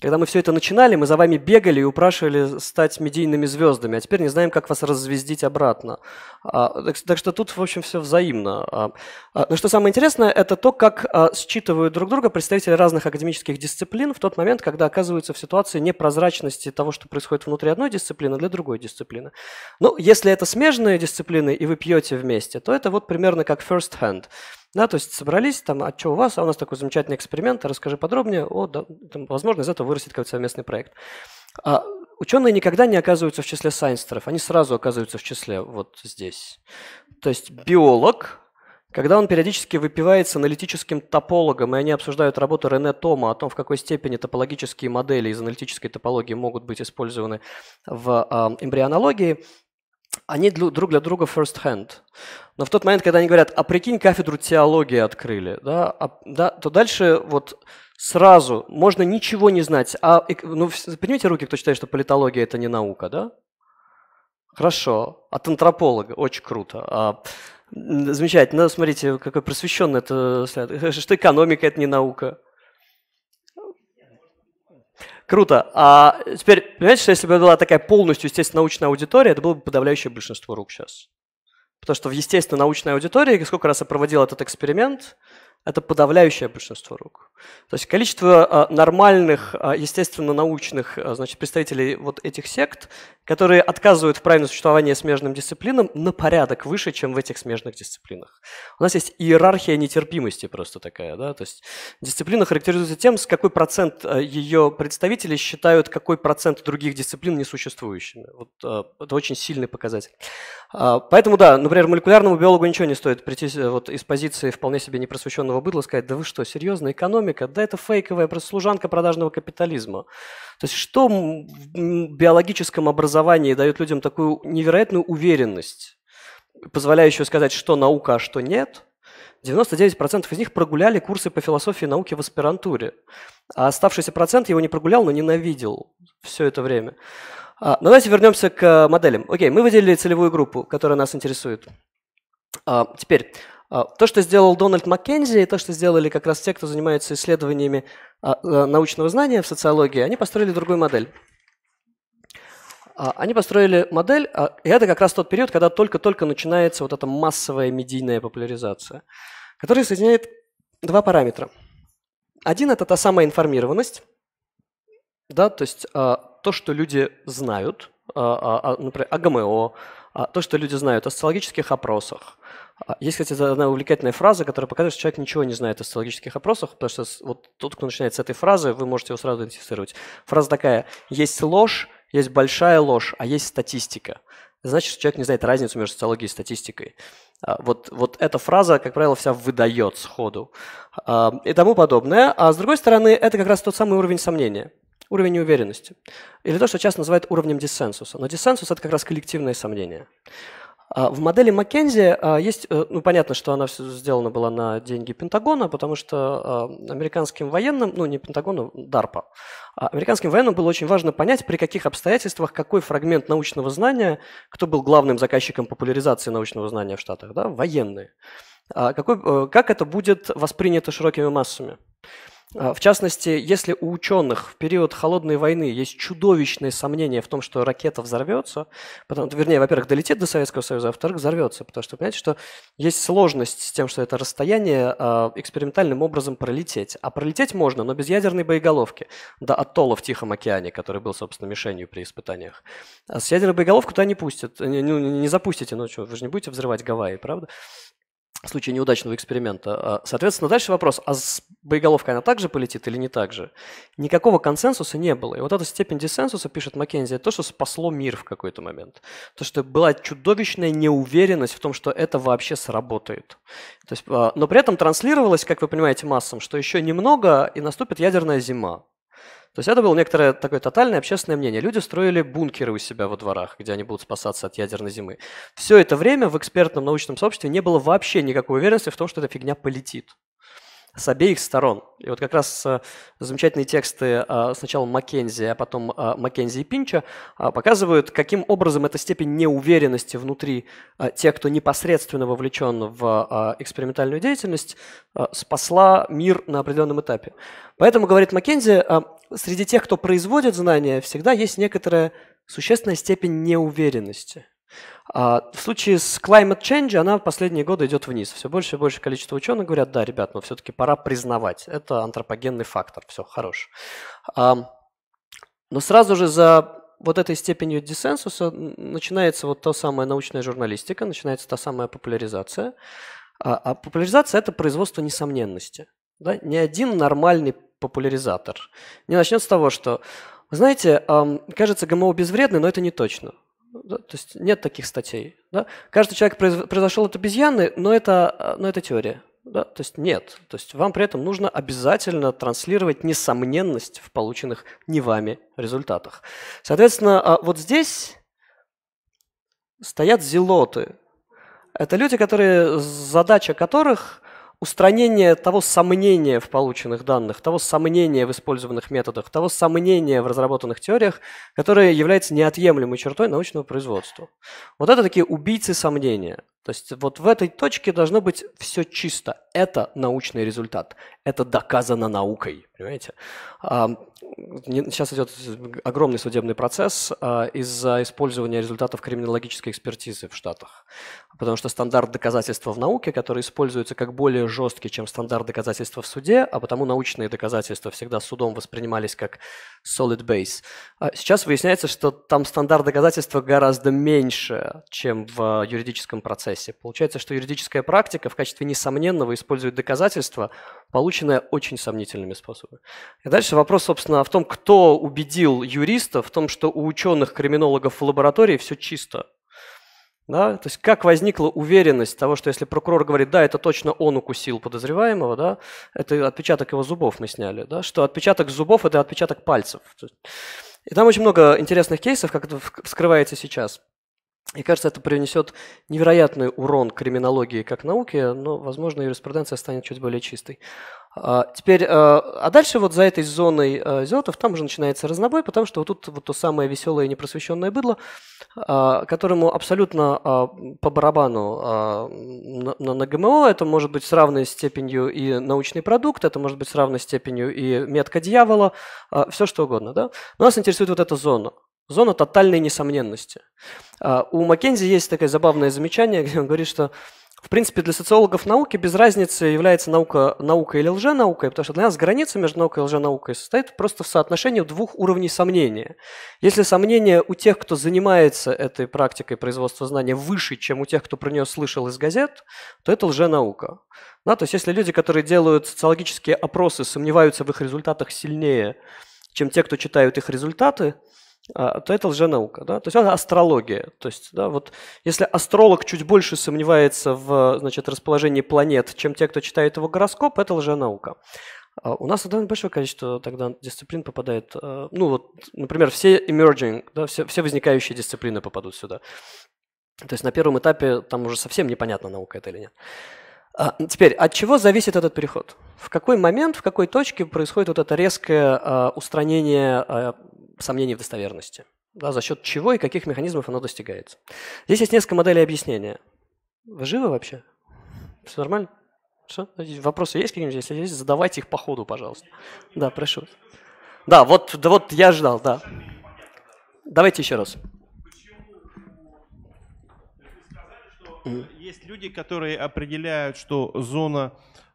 когда мы все это начинали, мы за вами бегали и упрашивали стать медийными звездами, а теперь не знаем, как вас раззвездить обратно. А, так, что тут, в общем, все взаимно. А, а, но что самое интересное, это то, как а, считывают друг друга представители разных академических дисциплин в тот момент, когда оказываются в ситуации непрозрачности того, что происходит внутри одной дисциплины, для другой дисциплины. Ну, если это смежные дисциплины, и вы пьете вместе, то это вот примерно как first hand – да, то есть собрались, там, а что у вас, а у нас такой замечательный эксперимент, расскажи подробнее, о, да, там, возможно, из этого вырастет какой-то совместный проект. А ученые никогда не оказываются в числе сайнстеров, они сразу оказываются в числе вот здесь. То есть биолог, когда он периодически выпивает с аналитическим топологом, и они обсуждают работу Рене Тома о том, в какой степени топологические модели из аналитической топологии могут быть использованы в а, эмбрионологии, они друг для друга first hand. Но в тот момент, когда они говорят, а прикинь, кафедру теологии открыли, да, а, да, то дальше вот сразу можно ничего не знать. А, ну, поднимите руки, кто считает, что политология – это не наука, да? Хорошо. От антрополога. Очень круто. А, замечательно. Ну, смотрите, какой просвещенный это след. *laughs* Что экономика – это не наука. Круто. А теперь, понимаете, что если бы была такая полностью естественно-научная аудитория, это было бы подавляющее большинство рук сейчас. Потому что в естественно-научной аудитории, сколько раз я проводил этот эксперимент, это подавляющее большинство рук. То есть количество а, нормальных, а, естественно, научных а, значит, представителей вот этих сект, которые отказывают в правильном существовании смежным дисциплинам, на порядок выше, чем в этих смежных дисциплинах. У нас есть иерархия нетерпимости просто такая. Да? То есть дисциплина характеризуется тем, с какой процент ее представителей считают, какой процент других дисциплин несуществующими. Вот, это очень сильный показатель. Поэтому, да, например, молекулярному биологу ничего не стоит прийти вот, из позиции вполне себе непросвещенного наемного быдла сказать, да вы что, серьезно экономика? Да это фейковая просто служанка продажного капитализма. То есть что в биологическом образовании дает людям такую невероятную уверенность, позволяющую сказать, что наука, а что нет – 99% из них прогуляли курсы по философии и науке в аспирантуре. А оставшийся процент его не прогулял, но ненавидел все это время. А, но ну, давайте вернемся к моделям. Окей, мы выделили целевую группу, которая нас интересует. А, теперь, а, то, что сделал Дональд Маккензи, и то, что сделали как раз те, кто занимается исследованиями а, э, научного знания в социологии, они построили другую модель. А, они построили модель, и это как раз тот период, когда только-только начинается вот эта массовая медийная популяризация, которая соединяет два параметра. Один – это та самая информированность, да, то есть то, что люди знают, например, о ГМО, а, то, что люди знают о социологических опросах. А, есть, кстати, одна увлекательная фраза, которая показывает, что человек ничего не знает о социологических опросах, потому что вот тот, кто начинает с этой фразы, вы можете его сразу идентифицировать. Фраза такая «Есть ложь, есть большая ложь, а есть статистика». Значит, что человек не знает разницу между социологией и статистикой. А, вот, вот эта фраза, как правило, вся выдает сходу и тому подобное. А с другой стороны, это как раз тот самый уровень сомнения – уровень неуверенности. Или то, что часто называют уровнем диссенсуса. Но диссенсус – это как раз коллективное сомнение. А в модели Маккензи а, есть, э, ну понятно, что она все сделана была на деньги Пентагона, потому что а, американским военным, ну не Пентагону, Дарпа, американским военным было очень важно понять, при каких обстоятельствах какой фрагмент научного знания, кто был главным заказчиком популяризации научного знания в Штатах, да, военные, какой, э, как это будет воспринято широкими массами. А, в частности, если у ученых в период холодной войны есть чудовищные сомнения в том, что ракета взорвется, потому, вернее, во-первых, долетит до Советского Союза, а во-вторых, взорвется, потому что, понимаете, что есть сложность с тем, что это расстояние а, экспериментальным образом пролететь. А пролететь можно, но без ядерной боеголовки до атолла в Тихом океане, который был, собственно, мишенью при испытаниях. А с ядерной боеголовкой туда не пустят, не, ну, не, не запустите, ну что, вы же не будете взрывать Гавайи, правда? в случае неудачного эксперимента. А, соответственно, дальше вопрос, а с боеголовкой она также полетит или не так же? Никакого консенсуса не было. И вот эта степень диссенсуса, пишет Маккензи, это то, что спасло мир в какой-то момент. То, что была чудовищная неуверенность в том, что это вообще сработает. То есть, а, но при этом транслировалось, как вы понимаете, массам, что еще немного и наступит ядерная зима. То есть это было некоторое такое тотальное общественное мнение. Люди строили бункеры у себя во дворах, где они будут спасаться от ядерной зимы. Все это время в экспертном научном сообществе не было вообще никакой уверенности в том, что эта фигня полетит с обеих сторон. И вот как раз э, замечательные тексты э, сначала Маккензи, а потом э, Маккензи и Пинча показывают, каким образом эта степень неуверенности внутри тех, кто непосредственно вовлечен в экспериментальную деятельность, спасла мир на определенном этапе. Поэтому, говорит Маккензи, среди тех, кто производит знания, всегда есть некоторая существенная степень неуверенности. А, в случае с climate change она в последние годы идет вниз. Все больше и больше количество ученых говорят, да, ребят, но все-таки пора признавать, это антропогенный фактор, все, хорош. А, но сразу же за вот этой степенью диссенсуса начинается вот та самая научная журналистика, начинается та самая популяризация. А, а популяризация – это производство несомненности. Да? Ни один нормальный популяризатор. Не начнет с того, что, вы знаете, кажется, ГМО безвредны, но это не точно. Да? То есть нет таких статей. Да? Кажется, человек произошел от обезьяны, но это, а, но это теория. Да? То есть нет. То есть вам при этом нужно обязательно транслировать несомненность в полученных не вами результатах. Соответственно, а, вот здесь стоят зелоты. Это люди, которые, задача которых устранение того сомнения в полученных данных, того сомнения в использованных методах, того сомнения в разработанных теориях, которое является неотъемлемой чертой научного производства. Вот это такие убийцы сомнения. То есть вот в этой точке должно быть все чисто. Это научный результат. Это доказано наукой. Понимаете? сейчас идет огромный судебный процесс а, из-за использования результатов криминологической экспертизы в Штатах. Потому что стандарт доказательства в науке, который используется как более жесткий, чем стандарт доказательства в суде, а потому научные доказательства всегда судом воспринимались как solid base. А сейчас выясняется, что там стандарт доказательства гораздо меньше, чем в юридическом процессе. Получается, что юридическая практика в качестве несомненного использует доказательства, полученные очень сомнительными способами. И дальше вопрос, собственно, собственно, в том, кто убедил юриста в том, что у ученых-криминологов в лаборатории все чисто. Да? То есть как возникла уверенность того, что если прокурор говорит, да, это точно он укусил подозреваемого, да, это отпечаток его зубов мы сняли, да, что отпечаток зубов – это отпечаток пальцев. И там очень много интересных кейсов, как это вскрывается сейчас. И кажется, это принесет невероятный урон криминологии как науке, но, возможно, юриспруденция станет чуть более чистой. А, теперь, а, а дальше вот за этой зоной изотов а, там уже начинается разнобой, потому что вот тут вот то самое веселое и непросвещенное быдло, которому абсолютно по барабану на ГМО, это может быть с равной степенью и научный продукт, это может быть с равной степенью и метка дьявола, все что угодно. Да? Но нас интересует вот эта зона. Зона тотальной несомненности. А, у Маккензи есть такое забавное замечание, *laughs* где он говорит, что в принципе, для социологов науки без разницы является наука, наука или лженаука, потому что для нас граница между наукой и лженаукой состоит просто в соотношении двух уровней сомнения. Если сомнение у тех, кто занимается этой практикой производства знания, выше, чем у тех, кто про нее слышал из газет, то это лженаука. Да, то есть если люди, которые делают социологические опросы, сомневаются в их результатах сильнее, чем те, кто читают их результаты, а, то это лженаука. Да? То есть это астрология. То есть, да, вот если астролог чуть больше сомневается в значит, расположении планет, чем те, кто читает его гороскоп, это лженаука. А, у нас довольно большое количество тогда дисциплин попадает. А, ну вот, например, все emerging, да, все, все возникающие дисциплины попадут сюда. То есть на первом этапе там уже совсем непонятно, наука это или нет. Теперь, от чего зависит этот переход? В какой момент, в какой точке происходит вот это резкое устранение сомнений в достоверности. Да, за счет чего и каких механизмов оно достигается. Здесь есть несколько моделей объяснения. Вы живы вообще? Все нормально? Все? Ну, вопросы есть какие-нибудь? Если есть, задавайте их по ходу, пожалуйста. Да, прошу. Да, вот, да, вот я ждал, да. Давайте еще раз. Сказали, mm. Есть люди, которые определяют, что зона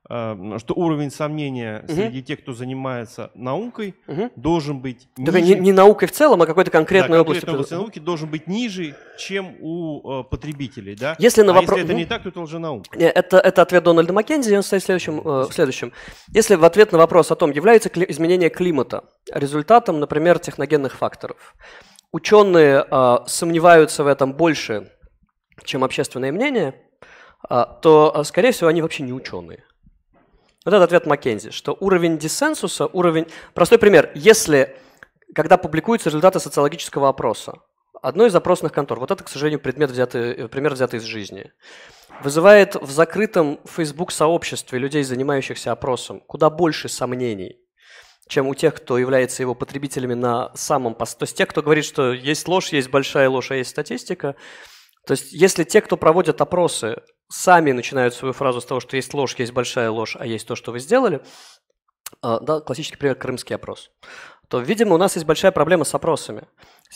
Э, что уровень сомнения угу. среди тех, кто занимается наукой, угу. должен быть ниже. не, не наукой в целом, а какой-то конкретной да, области. области науки должен быть ниже, чем у э, потребителей. Да? Если, на вопрос... А если это не так, то это уже наука. Это, это ответ Дональда Маккензи, и он стоит следующим: э, в Если в ответ на вопрос о том, является кли... изменение климата результатом, например, техногенных факторов, ученые э, сомневаются в этом больше, чем общественное мнение, э, то, э, скорее всего, они вообще не ученые. Вот этот ответ Маккензи, что уровень диссенсуса, уровень... Простой пример. Если, когда публикуются результаты социологического опроса, одной из опросных контор, вот это, к сожалению, предмет взятый, э, пример взятый из жизни, вызывает в закрытом Facebook-сообществе людей, занимающихся опросом, куда больше сомнений, чем у тех, кто является его потребителями на самом посту. То есть те, кто говорит, что есть ложь, есть большая ложь, а есть статистика. То есть если те, кто проводят опросы, сами начинают свою фразу с того, что есть ложь, есть большая ложь, а есть то, что вы сделали. А, да, классический пример – крымский опрос. То, видимо, у нас есть большая проблема с опросами.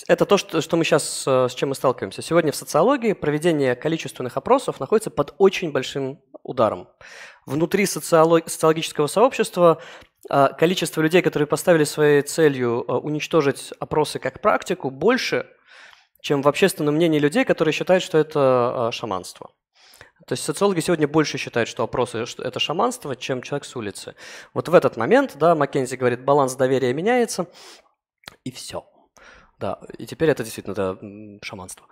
Это то, что, мы сейчас, э, с чем мы сталкиваемся. Сегодня в социологии проведение количественных опросов находится под очень большим ударом. Внутри социолог, социологического сообщества а, количество людей, которые поставили своей целью э, уничтожить опросы как практику, больше, чем в общественном мнении людей, которые считают, что это э, шаманство. То есть социологи сегодня больше считают, что опросы – это шаманство, чем человек с улицы. Вот в этот момент, да, Маккензи говорит, баланс доверия меняется, и все. Да, и теперь это действительно да, шаманство.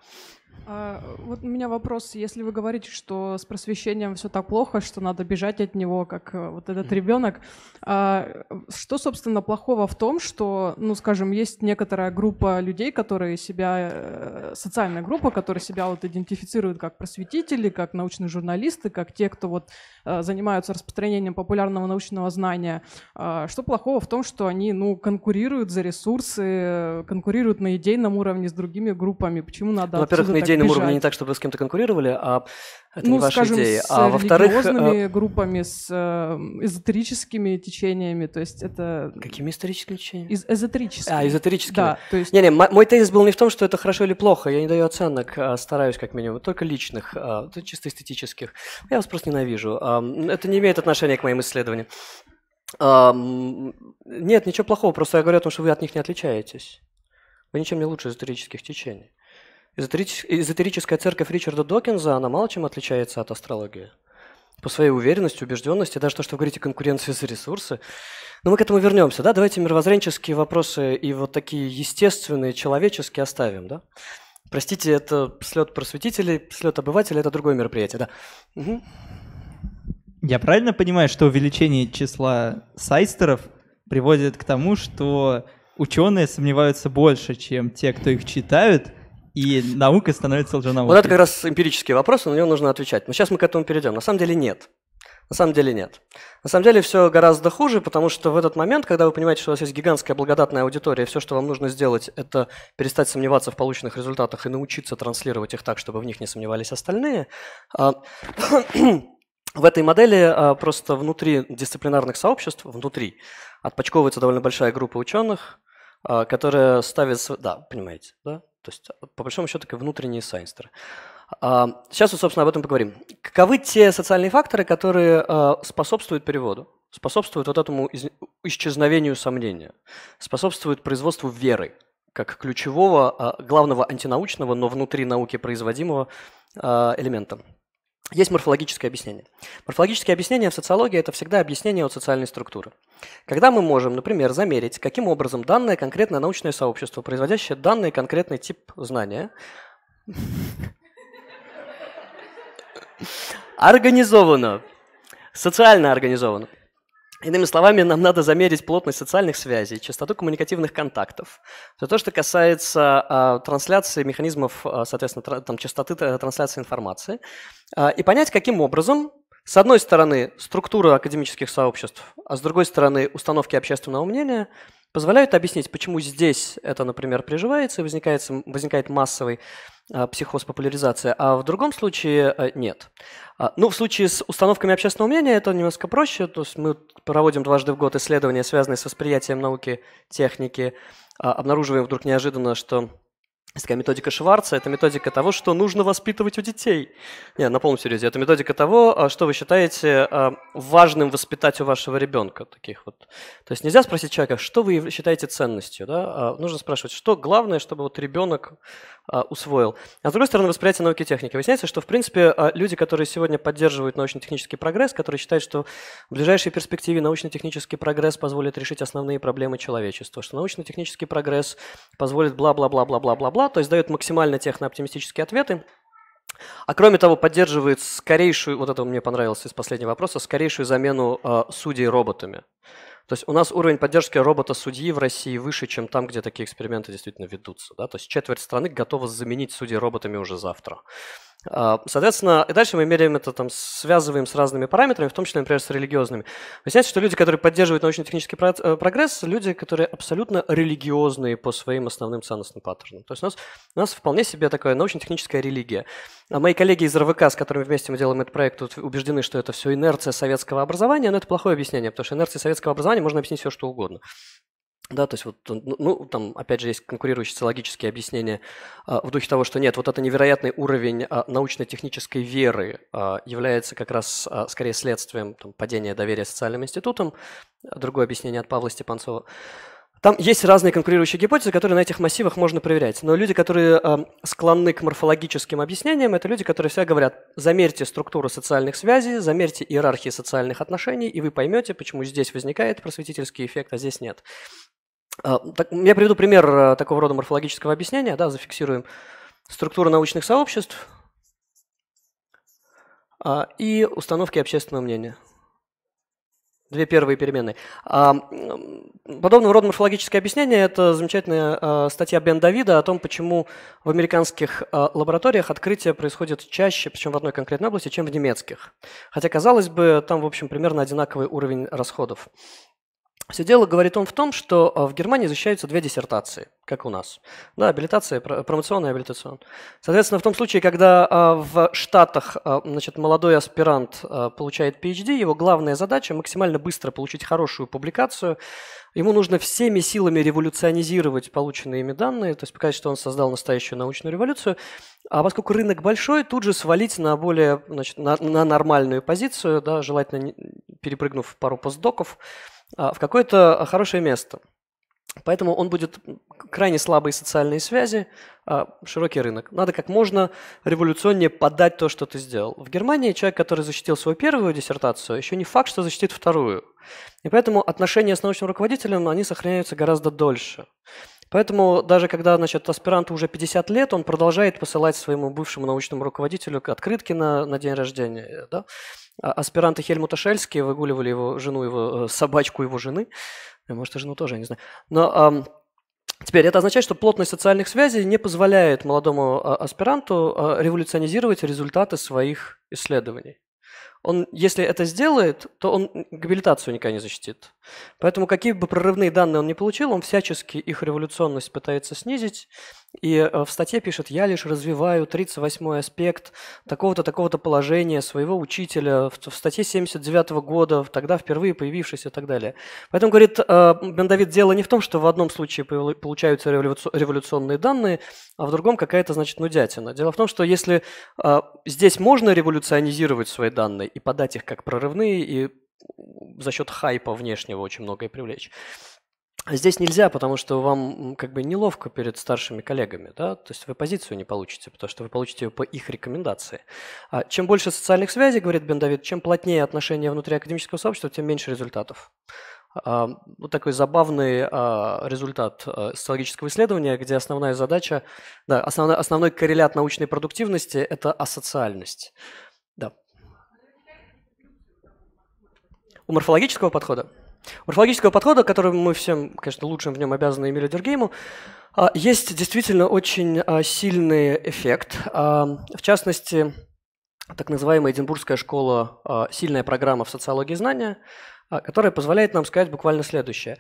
А, вот у меня вопрос, если вы говорите, что с просвещением все так плохо, что надо бежать от него, как э, вот этот ребенок, а, что, собственно, плохого в том, что, ну, скажем, есть некоторая группа людей, которые себя, э, социальная группа, которая себя вот идентифицирует как просветители, как научные журналисты, как те, кто вот э, занимаются распространением популярного научного знания. А, что плохого в том, что они, ну, конкурируют за ресурсы, конкурируют на идейном уровне с другими группами? Почему надо... Во-первых, идейном уровне не так, чтобы вы с кем-то конкурировали, а это ну, не ваши скажем, идеи. а во-вторых... С э, религиозными группами, с э, эзотерическими течениями, то есть это... Какими историческими течениями? Из эзотерическими. А, эзотерическими. Да, то есть... Не-не, мой тезис был не в том, что это хорошо или плохо, я не даю оценок, а, стараюсь как минимум, только личных, а, чисто эстетических. Я вас просто ненавижу. А, это не имеет отношения к моим исследованиям. Нет, ничего плохого, просто я говорю о том, что вы от них не отличаетесь. Вы ничем не лучше эзотерических течений. Эзотерич... Эзотерическая церковь Ричарда Докинза, она мало чем отличается от астрологии. По своей уверенности, убежденности, даже то, что вы говорите, конкуренция за ресурсы. Но мы к этому вернемся, да? Давайте мировоззренческие вопросы и вот такие естественные, человеческие оставим, да? Простите, это слет просветителей, слет обывателей, это другое мероприятие, да. Угу. Я правильно понимаю, что увеличение числа сайстеров приводит к тому, что ученые сомневаются больше, чем те, кто их читают, и наука становится лженаукой. Вот это как раз эмпирический вопрос, на него нужно отвечать. Но сейчас мы к этому перейдем. На самом деле нет. На самом деле нет. На самом деле все гораздо хуже, потому что в этот момент, когда вы понимаете, что у вас есть гигантская благодатная аудитория, и все, что вам нужно сделать, это перестать сомневаться в полученных результатах и научиться транслировать их так, чтобы в них не сомневались остальные, а, *coughs* в этой модели а, просто внутри дисциплинарных сообществ, внутри, отпочковывается довольно большая группа ученых, а, которая ставит... Да, понимаете, да? То есть, а, по большому счету, такие внутренние сайнстер. Сейчас, а, мы, собственно, об этом поговорим. Каковы те социальные факторы, которые а, способствуют переводу, способствуют вот этому исчезновению сомнения, способствуют производству веры как ключевого, главного антинаучного, но внутри науки производимого элемента? Есть морфологическое объяснение. Морфологические объяснения в социологии – это всегда объяснение от социальной структуры. Когда мы можем, например, замерить, каким образом данное конкретное научное сообщество, производящее данный конкретный тип знания, организовано, социально организовано. Иными словами, нам надо замерить плотность социальных связей, частоту коммуникативных контактов. Все то, что касается а, а, э, трансляции механизмов, э, соответственно, тр, там, частоты трансляции информации, э, и понять, каким образом, с одной стороны, структура академических сообществ, а с другой стороны, установки общественного мнения – позволяют объяснить, почему здесь это, например, приживается и возникает, возникает массовый а, психоз популяризация, а в другом случае э, нет. А, ну, в случае с установками общественного мнения это немножко проще. То есть мы проводим дважды в год исследования, связанные с восприятием науки, техники. А, обнаруживаем вдруг неожиданно, что есть такая методика Шварца, это методика того, что нужно воспитывать у детей. Не, на полном серьезе, это методика того, а, что вы считаете а, важным воспитать у вашего ребенка. Таких вот. То есть нельзя спросить человека, что вы считаете ценностью. Да? А, нужно спрашивать, что главное, чтобы вот ребенок усвоил. А с другой стороны, восприятие науки и техники. Выясняется, что, в принципе, люди, которые сегодня поддерживают научно-технический прогресс, которые считают, что в ближайшей перспективе научно-технический прогресс позволит решить основные проблемы человечества, что научно-технический прогресс позволит бла-бла-бла-бла-бла-бла, то есть дает максимально технооптимистические ответы. А кроме того, поддерживает скорейшую, вот это мне понравилось из последнего вопроса, скорейшую замену э, судей роботами. То есть у нас уровень поддержки робота-судьи в России выше, чем там, где такие эксперименты действительно ведутся. Да? То есть четверть страны готова заменить судей роботами уже завтра. А, соответственно, и дальше мы меряем это, там, связываем с разными параметрами, в том числе, например, с религиозными. Выясняется, что люди, которые поддерживают научно-технический э, прогресс, люди, которые абсолютно религиозные по своим основным ценностным паттернам. То есть у нас, у нас вполне себе такая научно-техническая религия. А мои коллеги из РВК, с которыми вместе мы делаем этот проект, убеждены, что это все инерция советского образования, но это плохое объяснение, потому что инерция советского образования можно объяснить все, что угодно. Да, то есть вот, ну, ну, там, опять же, есть конкурирующие социологические объяснения а, в духе того, что нет, вот это невероятный уровень а, научно-технической веры а, является как раз скорее следствием там, падения доверия социальным институтам. Другое объяснение от Павла Степанцова. Там есть разные конкурирующие гипотезы, которые на этих массивах можно проверять. Но люди, которые э, склонны к морфологическим объяснениям, это люди, которые всегда говорят, замерьте структуру социальных связей, замерьте иерархии социальных отношений, и вы поймете, почему здесь возникает просветительский эффект, а здесь нет. Э, так, я приведу пример э, такого рода морфологического объяснения, да, зафиксируем. структуру научных сообществ э, и установки общественного мнения – Две первые переменные. А, подобного рода морфологическое объяснение – это замечательная а, статья Бен Давида о том, почему в американских а, лабораториях открытие происходит чаще, причем в одной конкретной области, чем в немецких. Хотя, казалось бы, там, в общем, примерно одинаковый уровень расходов. Все дело, говорит он, в том, что а, в Германии защищаются две диссертации, как у нас. Да, абилитация, промоционная и абилитационная. Соответственно, в том случае, когда а, в Штатах а, значит, молодой аспирант получает PhD, его главная задача – максимально быстро получить хорошую публикацию. Ему нужно всеми силами революционизировать полученные ими данные, то есть показать, что он создал настоящую научную революцию. А поскольку рынок большой, тут же свалить на более значит, на, на нормальную позицию, да, желательно перепрыгнув пару постдоков, а, в какое-то а, хорошее место. Поэтому он будет крайне слабые социальные связи, а, широкий рынок. Надо как можно революционнее подать то, что ты сделал. В Германии человек, который защитил свою первую диссертацию, еще не факт, что защитит вторую. И поэтому отношения с научным руководителем, они сохраняются гораздо дольше. Поэтому даже когда значит, аспиранту уже 50 лет, он продолжает посылать своему бывшему научному руководителю открытки на, на день рождения. Да? А, аспиранты Хельмута Шельски выгуливали его жену, его э, собачку его жены. Э, может, и жену тоже, я не знаю. Но Теперь это означает, что плотность социальных связей не позволяет молодому а, аспиранту а, революционизировать результаты своих исследований. Он, если это сделает, то он габилитацию никогда не защитит. Поэтому какие бы прорывные данные он не получил, он всячески их революционность пытается снизить и э, в статье пишет, я лишь развиваю 38-й аспект такого-то, такого-то положения своего учителя в, статье 79 -го года, тогда впервые появившейся и так далее. Поэтому, говорит э, Бен дело не в том, что в одном случае получаются революционные данные, а в другом какая-то, значит, нудятина. Дело в том, что если э, здесь можно революционизировать свои данные и подать их как прорывные, и за счет хайпа внешнего очень многое привлечь, Здесь нельзя, потому что вам как бы неловко перед старшими коллегами, да, то есть вы позицию не получите, потому что вы получите ее по их рекомендации. А чем больше социальных связей, говорит Бен Давид, чем плотнее отношения внутри академического сообщества, тем меньше результатов. А, вот такой забавный а, результат а, социологического исследования, где основная задача, да, основной, основной коррелят научной продуктивности – это асоциальность. Да. У морфологического подхода? морфологического подхода, который мы всем, конечно, лучшим в нем обязаны Эмилю Дергейму, а, есть действительно очень а, сильный эффект. А, в частности, так называемая Эдинбургская школа «Сильная программа в социологии знания», которая позволяет нам сказать буквально следующее.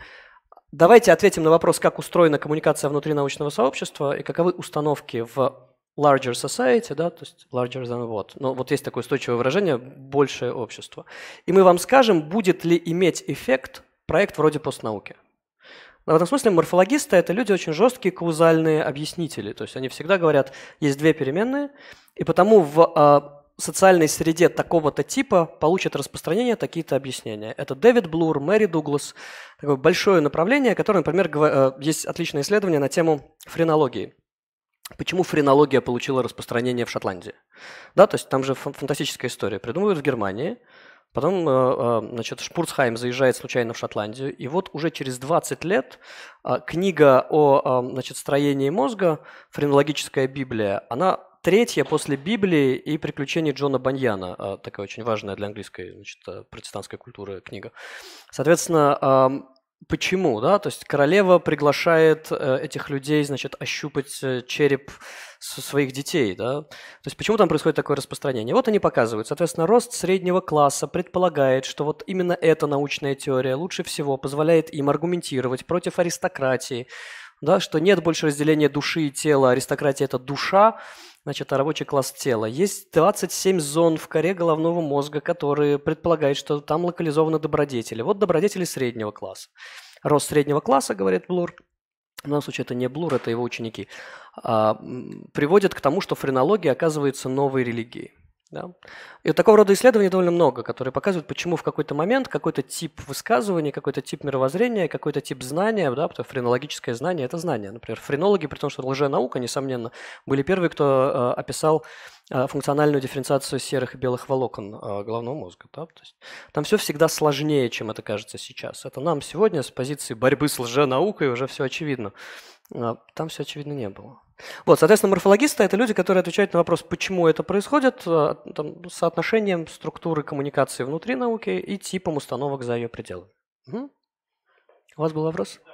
Давайте ответим на вопрос, как устроена коммуникация внутри научного сообщества и каковы установки в larger society, да, то есть larger than what. Но вот есть такое устойчивое выражение «большее общество». И мы вам скажем, будет ли иметь эффект проект вроде постнауки. Но в этом смысле морфологисты – это люди очень жесткие каузальные объяснители. То есть они всегда говорят, есть две переменные, и потому в а, социальной среде такого-то типа получат распространение такие-то объяснения. Это Дэвид Блур, Мэри Дуглас. Такое большое направление, которое, например, э, есть отличное исследование на тему френологии – Почему френология получила распространение в Шотландии? Да, то есть там же фантастическая история. Придумывают в Германии, Потом, э, э, значит, Шпурцхайм заезжает случайно в Шотландию, и вот уже через 20 лет э, книга о, значит, строении мозга, френологическая Библия, она третья после Библии и приключений Джона Баньяна, такая очень важная для английской, значит, протестантской культуры книга. Соответственно, эм, почему, да, то есть королева приглашает э, этих людей, значит, ощупать э, череп своих детей, да, то есть почему там происходит такое распространение? Вот они показывают, соответственно, рост среднего класса предполагает, что вот именно эта научная теория лучше всего позволяет им аргументировать против аристократии, да, что нет больше разделения души и тела, аристократия – это душа, Значит, а рабочий класс тела. Есть 27 зон в коре головного мозга, которые предполагают, что там локализованы добродетели. Вот добродетели среднего класса. Рост среднего класса, говорит Блур, в данном случае это не Блур, это его ученики, а, приводит к тому, что френология оказывается новой религией. Да? И вот такого рода исследований довольно много, которые показывают, почему в какой-то момент какой-то тип высказывания, какой-то тип мировоззрения, какой-то тип знания, да, потому что френологическое знание – это знание. Например, френологи, при том, что лженаука, несомненно, были первые, кто э, описал э, функциональную дифференциацию серых и белых волокон э, головного мозга. Да? То есть, там все всегда сложнее, чем это кажется сейчас. Это нам сегодня с позиции борьбы с лженаукой уже все очевидно. Э, там все очевидно не было. Вот, соответственно, морфологисты – это люди, которые отвечают на вопрос, почему это происходит, э, там, соотношением структуры коммуникации внутри науки и типом установок за ее пределами. Угу. У вас был вопрос? Да.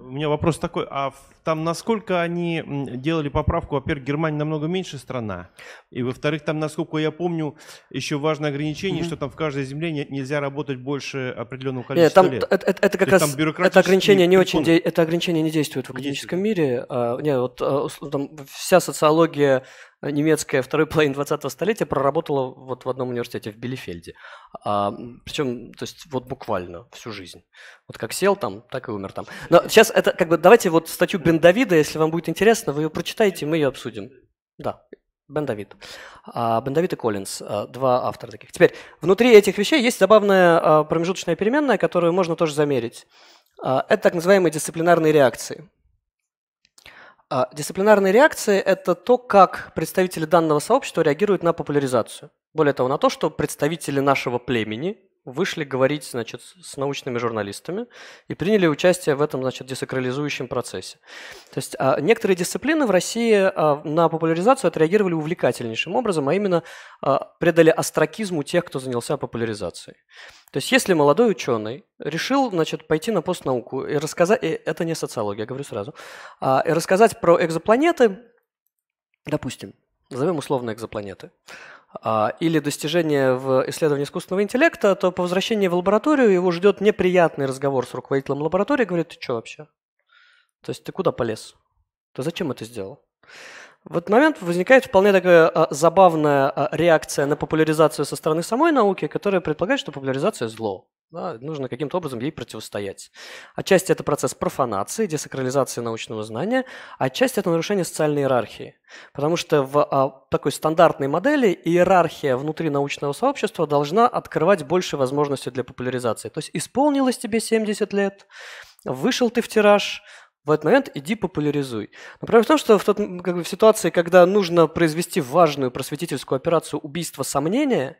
У меня вопрос такой, а там насколько они делали поправку? Во-первых, Германия намного меньше страна, и во-вторых, там, насколько я помню, еще важное ограничение, mm-hmm. что там в каждой земле не, нельзя работать больше определенного количества э, Нет, там, лет. Это, это, как То раз это ограничение не прикон. очень, де, это ограничение не действует в академическом мире. А, нет, вот а, там вся социология Э, немецкая второй половины 20 столетия проработала вот в одном университете в Билефельде. А, причем, то есть, вот буквально всю жизнь. Вот как сел там, так и умер там. Но сейчас это как бы, давайте вот статью Бен Давида, если вам будет интересно, вы ее прочитаете, мы ее обсудим. Да, Бен Давид. А, Бен Давид и Коллинз, э, два автора таких. Теперь, внутри этих вещей есть забавная э, промежуточная переменная, которую можно тоже замерить. А, это так называемые дисциплинарные реакции. А, дисциплинарные реакции – это то, как представители данного сообщества реагируют на популяризацию. Более того, на то, что представители нашего племени вышли говорить, значит, с научными журналистами и приняли участие в этом, значит, десакрализующем процессе. То есть а, некоторые дисциплины в России а, на популяризацию отреагировали увлекательнейшим образом, а именно а, предали астракизму тех, кто занялся популяризацией. То есть если молодой ученый решил, значит, пойти на постнауку и рассказать, и это не социология, я говорю сразу, и рассказать про экзопланеты, допустим, назовем условно экзопланеты, а, или достижение в исследовании искусственного интеллекта, то по возвращении в лабораторию его ждет неприятный разговор с руководителем лаборатории, говорит, ты что вообще? То есть ты куда полез? Ты зачем это сделал? В этот момент возникает вполне такая а, забавная а, реакция на популяризацию со стороны самой науки, которая предполагает, что популяризация зло. Да, нужно каким-то образом ей противостоять. Отчасти это процесс профанации, десакрализации научного знания, а отчасти это нарушение социальной иерархии. Потому что в а, такой стандартной модели иерархия внутри научного сообщества должна открывать больше возможностей для популяризации. То есть исполнилось тебе 70 лет, вышел ты в тираж, в этот момент иди популяризуй. Но проблема в том, что в, тот, как бы, в ситуации, когда нужно произвести важную просветительскую операцию убийства сомнения,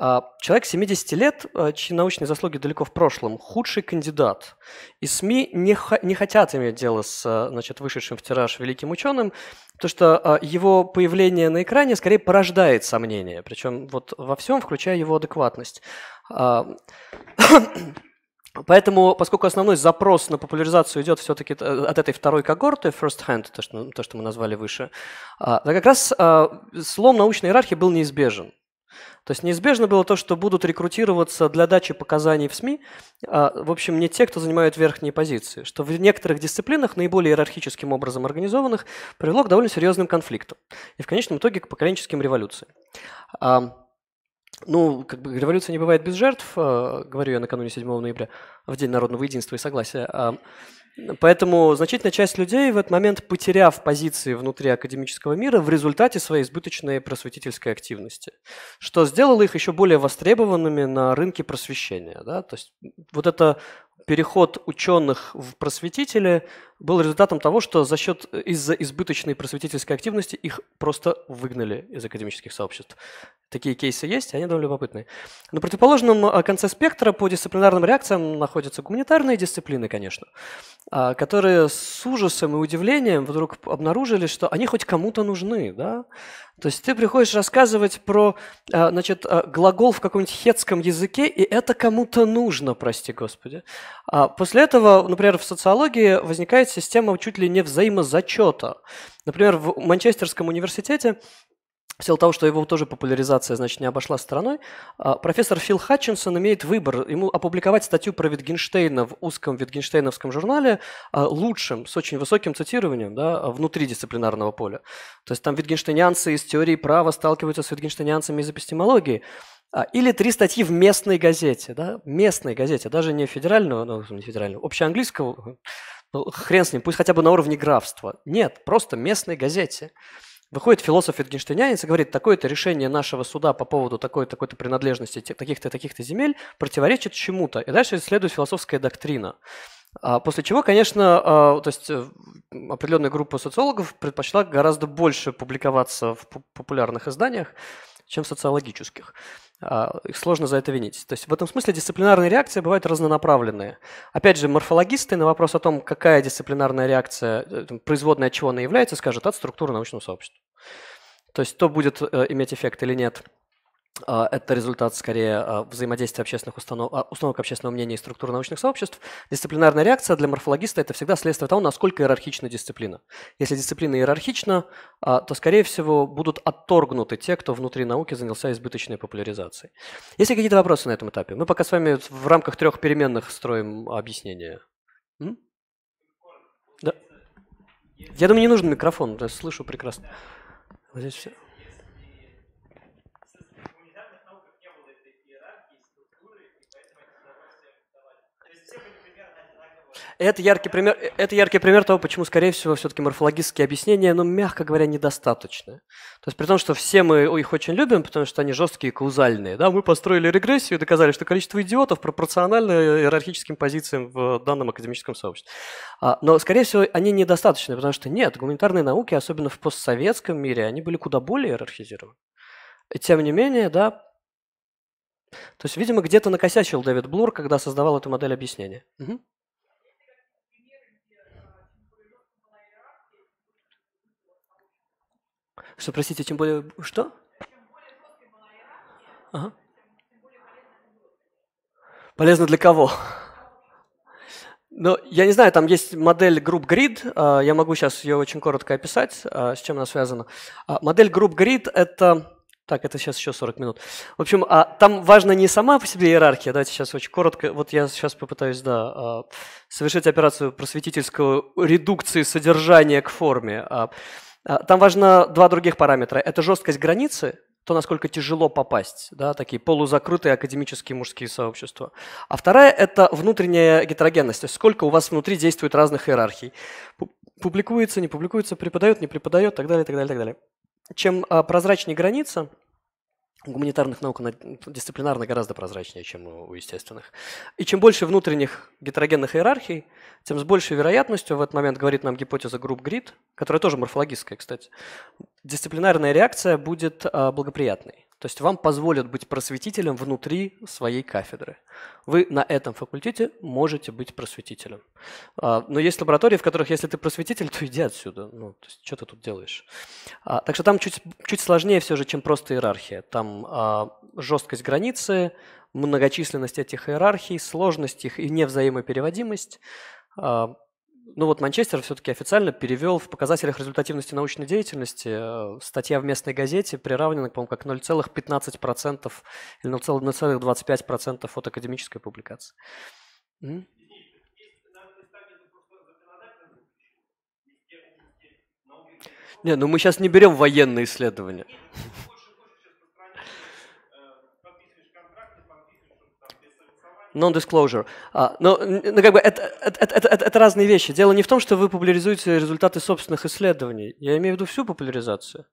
а, человек 70 лет, а, чьи научные заслуги далеко в прошлом, худший кандидат. И СМИ не, не хотят иметь дело с а, значит, вышедшим в тираж великим ученым, потому что его появление на экране скорее порождает сомнения, причем вот во всем, включая его адекватность. Поэтому, поскольку основной запрос на популяризацию идет все-таки э, от этой второй когорты, first hand, то, что, то, что мы назвали выше, а, как раз а, слом научной иерархии был неизбежен. То есть неизбежно было то, что будут рекрутироваться для дачи показаний в СМИ, а, в общем, не те, кто занимают верхние позиции, что в некоторых дисциплинах, наиболее иерархическим образом организованных, привело к довольно серьезным конфликтам и в конечном итоге к поколенческим революциям ну, как бы революция не бывает без жертв, э, говорю я накануне 7 ноября, в День народного единства и согласия. А, поэтому значительная часть людей в этот момент, потеряв позиции внутри академического мира в результате своей избыточной просветительской активности, что сделало их еще более востребованными на рынке просвещения. Да? То есть вот это переход ученых в просветители был результатом того, что за счет из-за избыточной просветительской активности их просто выгнали из академических сообществ. Такие кейсы есть, они довольно любопытные. На противоположном а, конце спектра по дисциплинарным реакциям находятся гуманитарные дисциплины, конечно, а, которые с ужасом и удивлением вдруг обнаружили, что они хоть кому-то нужны. Да? То есть ты приходишь рассказывать про э, значит, э, глагол в каком-нибудь хетском языке, и это кому-то нужно, прости господи. А после этого, например, в социологии возникает система чуть ли не взаимозачета. Например, в Манчестерском университете в силу того, что его тоже популяризация, значит, не обошла стороной, а, профессор Фил Хатчинсон имеет выбор. Ему опубликовать статью про Витгенштейна в узком витгенштейновском журнале а, лучшим, с очень высоким цитированием, да, а, внутри дисциплинарного поля. То есть там витгенштейнянцы из теории права сталкиваются с витгенштейнянцами из эпистемологии. Или три статьи в местной газете, да, местной газете, даже не федерального, ну, не федерального, общеанглийского, ну, хрен с ним, пусть хотя бы на уровне графства. Нет, просто местной газете. Выходит философ Витгенштейнянец и говорит, такое-то решение нашего суда по поводу такой-то такой принадлежности таких-то таких-то земель противоречит чему-то. И дальше следует философская доктрина. А, после чего, конечно, а, то есть э, определенная группа социологов предпочла гораздо больше публиковаться в популярных изданиях, чем социологических. А, их сложно за это винить. То есть в этом смысле дисциплинарные реакции бывают разнонаправленные. Опять же, морфологисты на вопрос о том, какая дисциплинарная реакция, э, производная чего она является, скажут от структуры научного сообщества. То есть то будет э, иметь эффект или нет – а, это результат скорее а, взаимодействия общественных установ, а, установок общественного мнения и структур научных сообществ. Дисциплинарная реакция для морфологиста – это всегда следствие того, насколько иерархична дисциплина. Если дисциплина иерархична, то, скорее всего, будут отторгнуты те, кто внутри науки занялся избыточной популяризацией. Есть ли какие-то вопросы на этом этапе? Мы пока с вами в рамках трех переменных строим объяснение. М? Да. Я думаю, не нужен микрофон, я слышу прекрасно. Вот здесь все. Это яркий пример, э, это яркий пример того, почему, скорее всего, все-таки морфологические объяснения, ну, мягко говоря, недостаточны. То есть при том, что все мы их очень любим, потому что они жесткие и каузальные. Да, мы построили регрессию и доказали, что количество идиотов пропорционально э, иерархическим позициям в данном академическом сообществе. А, но, скорее всего, они недостаточны, потому что нет, гуманитарные науки, особенно в постсоветском мире, они были куда более иерархизированы. И тем не менее, да, то есть, видимо, где-то накосячил Дэвид Блур, когда создавал эту модель объяснения. Угу. Что, простите, тем более, что? Ага. Полезно для кого? Ну, я не знаю, там есть модель групп Grid, а, я могу сейчас ее очень коротко описать, а, с чем она связана. А, модель групп Grid – это… Так, это сейчас еще 40 минут. В общем, там важна не сама по себе иерархия, давайте сейчас очень коротко, вот я сейчас попытаюсь, да, совершить операцию просветительского редукции содержания к форме. А, там важно два других параметра. Это жесткость границы, то, насколько тяжело попасть, да, такие полузакрытые академические мужские сообщества. А вторая – это внутренняя гетерогенность, то есть сколько у вас внутри действует разных иерархий. Публикуется, не публикуется, преподает, не преподает, так далее, так далее, так далее. Чем а, прозрачнее граница – у гуманитарных наук она дисциплинарно гораздо прозрачнее, чем у естественных. И чем больше внутренних гетерогенных иерархий, тем с большей вероятностью в этот момент говорит нам гипотеза групп грид, которая тоже морфологическая, кстати, дисциплинарная реакция будет а, благоприятной. То есть вам позволят быть просветителем внутри своей кафедры. Вы на этом факультете можете быть просветителем. А, но есть лаборатории, в которых, если ты просветитель, то иди отсюда. Ну, то есть, что ты тут делаешь? А, так что там чуть, чуть сложнее все же, чем просто иерархия. Там а, жесткость границы, многочисленность этих иерархий, сложность их и невзаимопереводимость. Ну вот Манчестер все-таки официально перевел в показателях результативности научной деятельности. Э, статья в местной газете приравнена, по-моему, как 0,15% или 0,25% от академической публикации. М? Не, ну мы сейчас не берем военные исследования. *laughs* Non-disclosure. А, но ну, ну, как бы это, это, это, это, это разные вещи. Дело не в том, что вы популяризуете результаты собственных исследований. Я имею в виду всю популяризацию.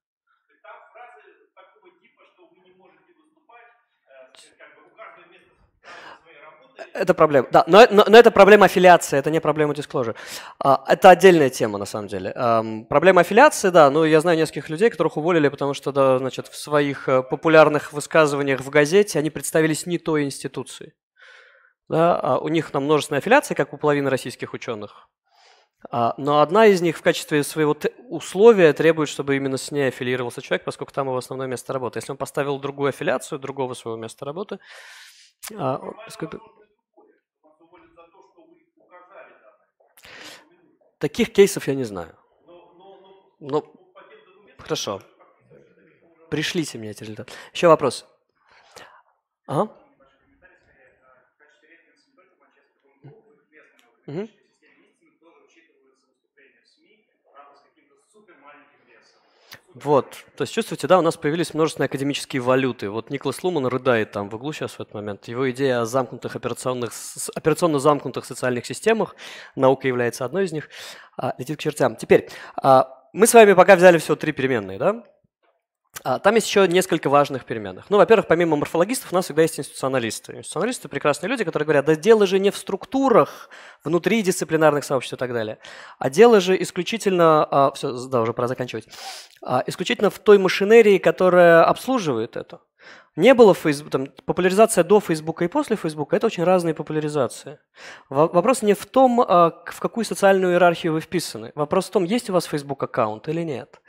Это проблема, да. Но, но, но это проблема аффилиации, это не проблема дисклоза. А, это отдельная тема, на самом деле. А, проблема аффилиации, да, ну я знаю нескольких людей, которых уволили, потому что, да, значит, в своих э, популярных высказываниях в газете они представились не той институцией. Да, а у них там множественные аффилиации, как у половины российских ученых. А, но одна из них в качестве своего условия требует, чтобы именно с ней аффилировался человек, поскольку там его основное место работы. Если он поставил другую аффилиацию, другого своего места работы, а, Таких кейсов я не знаю. Но хорошо. Пришлите мне эти результаты. Еще вопрос. Ага. угу. Вот, то есть чувствуете, да, у нас появились множественные академические валюты. Вот Николас Луман рыдает там в углу сейчас в этот момент. Его идея о замкнутых операционных, операционно замкнутых социальных системах, наука является одной из них, а, летит к чертям. Теперь, а, мы с вами пока взяли всего три переменные, да? А, там есть еще несколько важных переменных. Ну, во-первых, помимо морфологистов у нас всегда есть институционалисты. Институционалисты – прекрасные люди, которые говорят, да дело же не в структурах, внутри дисциплинарных сообществ и так далее, а дело же исключительно… А, все, да, уже пора заканчивать. А, исключительно в той машинерии, которая обслуживает это. Не было Facebook, там, популяризация до Фейсбука и после Фейсбука – это очень разные популяризации. Вопрос не в том, а, в какую социальную иерархию вы вписаны. Вопрос в том, есть у вас Facebook аккаунт или нет.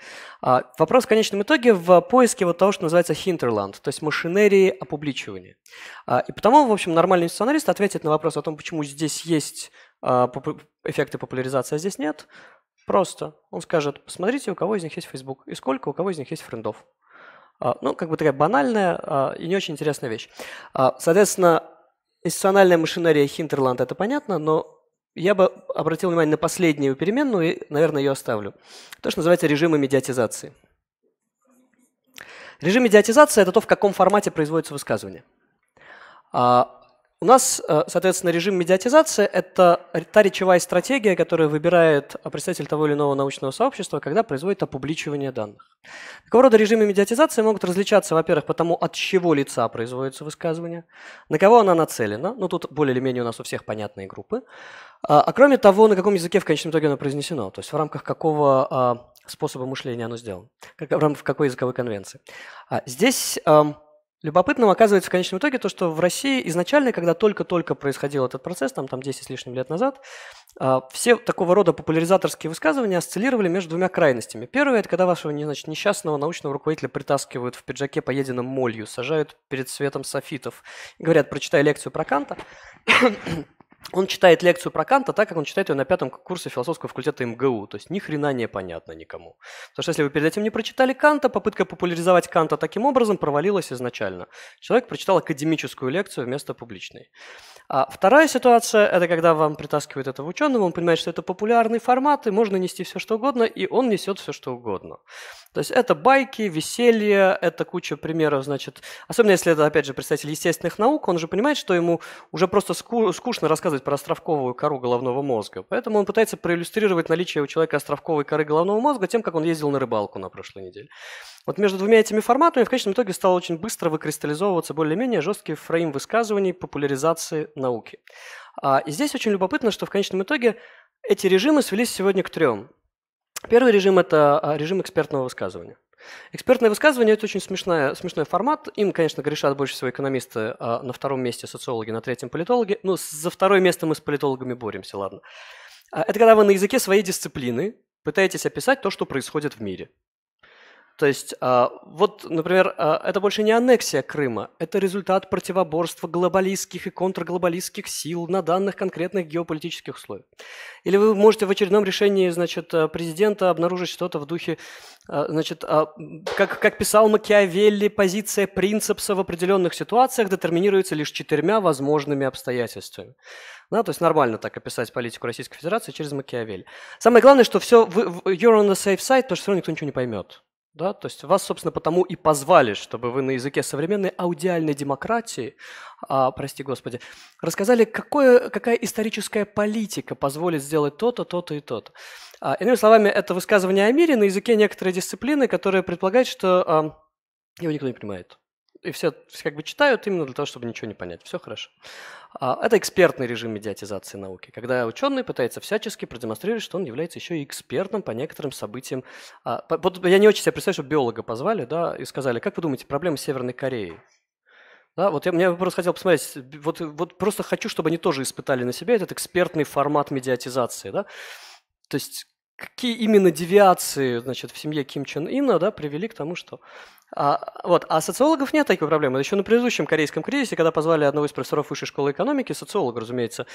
А, вопрос в конечном итоге в поиске вот того, что называется hinterland, то есть машинерии опубличивания. А, и потому, в общем, нормальный институционалист ответит на вопрос о том, почему здесь есть эффекты популяризации, а здесь нет, просто. Он скажет, посмотрите, у кого из них есть Facebook и сколько у кого из них есть френдов. А, ну, как бы такая банальная а, и не очень интересная вещь. А, соответственно, институциональная машинерия Хинтерланд – это понятно, но я бы обратил внимание на последнюю переменную и, наверное, ее оставлю. То, что называется режимы медиатизации. Режим медиатизации – это то, в каком формате производится высказывание. У нас, э, соответственно, режим медиатизации – это та речевая стратегия, которую выбирает э, представитель того или иного научного сообщества, когда производит опубличивание данных. Такого рода режимы медиатизации могут различаться, во-первых, по тому, от чего лица производится высказывание, на кого она нацелена, ну тут более или менее у нас у всех понятные группы, а, а кроме того, на каком языке в конечном итоге оно произнесено, то есть в рамках какого а, способа мышления оно сделано, в рамках какой языковой конвенции. А здесь… Любопытным оказывается в конечном итоге то, что в России изначально, когда только-только происходил этот процесс, там, там 10 с лишним лет назад, а, все такого рода популяризаторские высказывания осциллировали между двумя крайностями. Первое – это когда вашего значит, несчастного научного руководителя притаскивают в пиджаке, поеденным молью, сажают перед светом софитов, говорят, прочитай лекцию про Канта он читает лекцию про Канта так, как он читает ее на пятом курсе философского факультета МГУ. То есть ни хрена не понятно никому. Потому что если вы перед этим не прочитали Канта, попытка популяризовать Канта таким образом провалилась изначально. Человек прочитал академическую лекцию вместо публичной. А вторая ситуация – это когда вам притаскивают этого ученого, он понимает, что это популярный формат, и можно нести все, что угодно, и он несет все, что угодно. То есть это байки, веселье, это куча примеров, значит, особенно если это, опять же, представитель естественных наук, он же понимает, что ему уже просто скучно рассказывать рассказывать про островковую кору головного мозга. Поэтому он пытается проиллюстрировать наличие у человека островковой коры головного мозга тем, как он ездил на рыбалку на прошлой неделе. Вот между двумя этими форматами в конечном итоге стал очень быстро выкристаллизовываться более-менее жесткий фрейм высказываний популяризации науки. А, и здесь очень любопытно, что в конечном итоге эти режимы свелись сегодня к трем. Первый режим – это а, режим экспертного высказывания. Экспертное высказывание – это очень смешная, смешной формат. Им, конечно, грешат больше всего экономисты, а на втором месте социологи, на третьем политологи. Ну, за второе место мы с политологами боремся, ладно. А, это когда вы на языке своей дисциплины пытаетесь описать то, что происходит в мире. То есть, а, вот, например, а, это больше не аннексия Крыма, это результат противоборства глобалистских и контрглобалистских сил на данных конкретных геополитических условиях. Или вы можете в очередном решении, значит, а, президента обнаружить что-то в духе, значит, как, как писал Макиавелли, позиция принципса в определенных ситуациях детерминируется лишь четырьмя возможными обстоятельствами. Да, то есть нормально так описать политику Российской Федерации через Макиавелли. Самое главное, что все, you're on the safe side, потому что все равно никто ничего не поймет. Да? То есть вас, собственно, потому и позвали, чтобы вы на языке современной аудиальной демократии, а, прости господи, рассказали, какое, какая историческая политика позволит сделать то-то, то-то и то-то. А, иными словами, это высказывание о мире на языке некоторой дисциплины, которая предполагает, что а, его никто не понимает и все как бы читают именно для того, чтобы ничего не понять. Все хорошо. А, это экспертный режим медиатизации науки, когда ученый пытается всячески продемонстрировать, что он является еще и экспертом по некоторым событиям. А, я не очень себе представляю, что биолога позвали, да, и сказали, как вы думаете, проблемы Северной Кореи? Да, вот я, я просто хотел посмотреть, вот, вот просто хочу, чтобы они тоже испытали на себе этот экспертный формат медиатизации, да. То есть какие именно девиации значит, в семье Ким Чен Ина да, привели к тому, что... А, вот, а социологов нет такой проблемы. Еще на предыдущем корейском кризисе, когда позвали одного из профессоров высшей школы экономики, социолога, разумеется,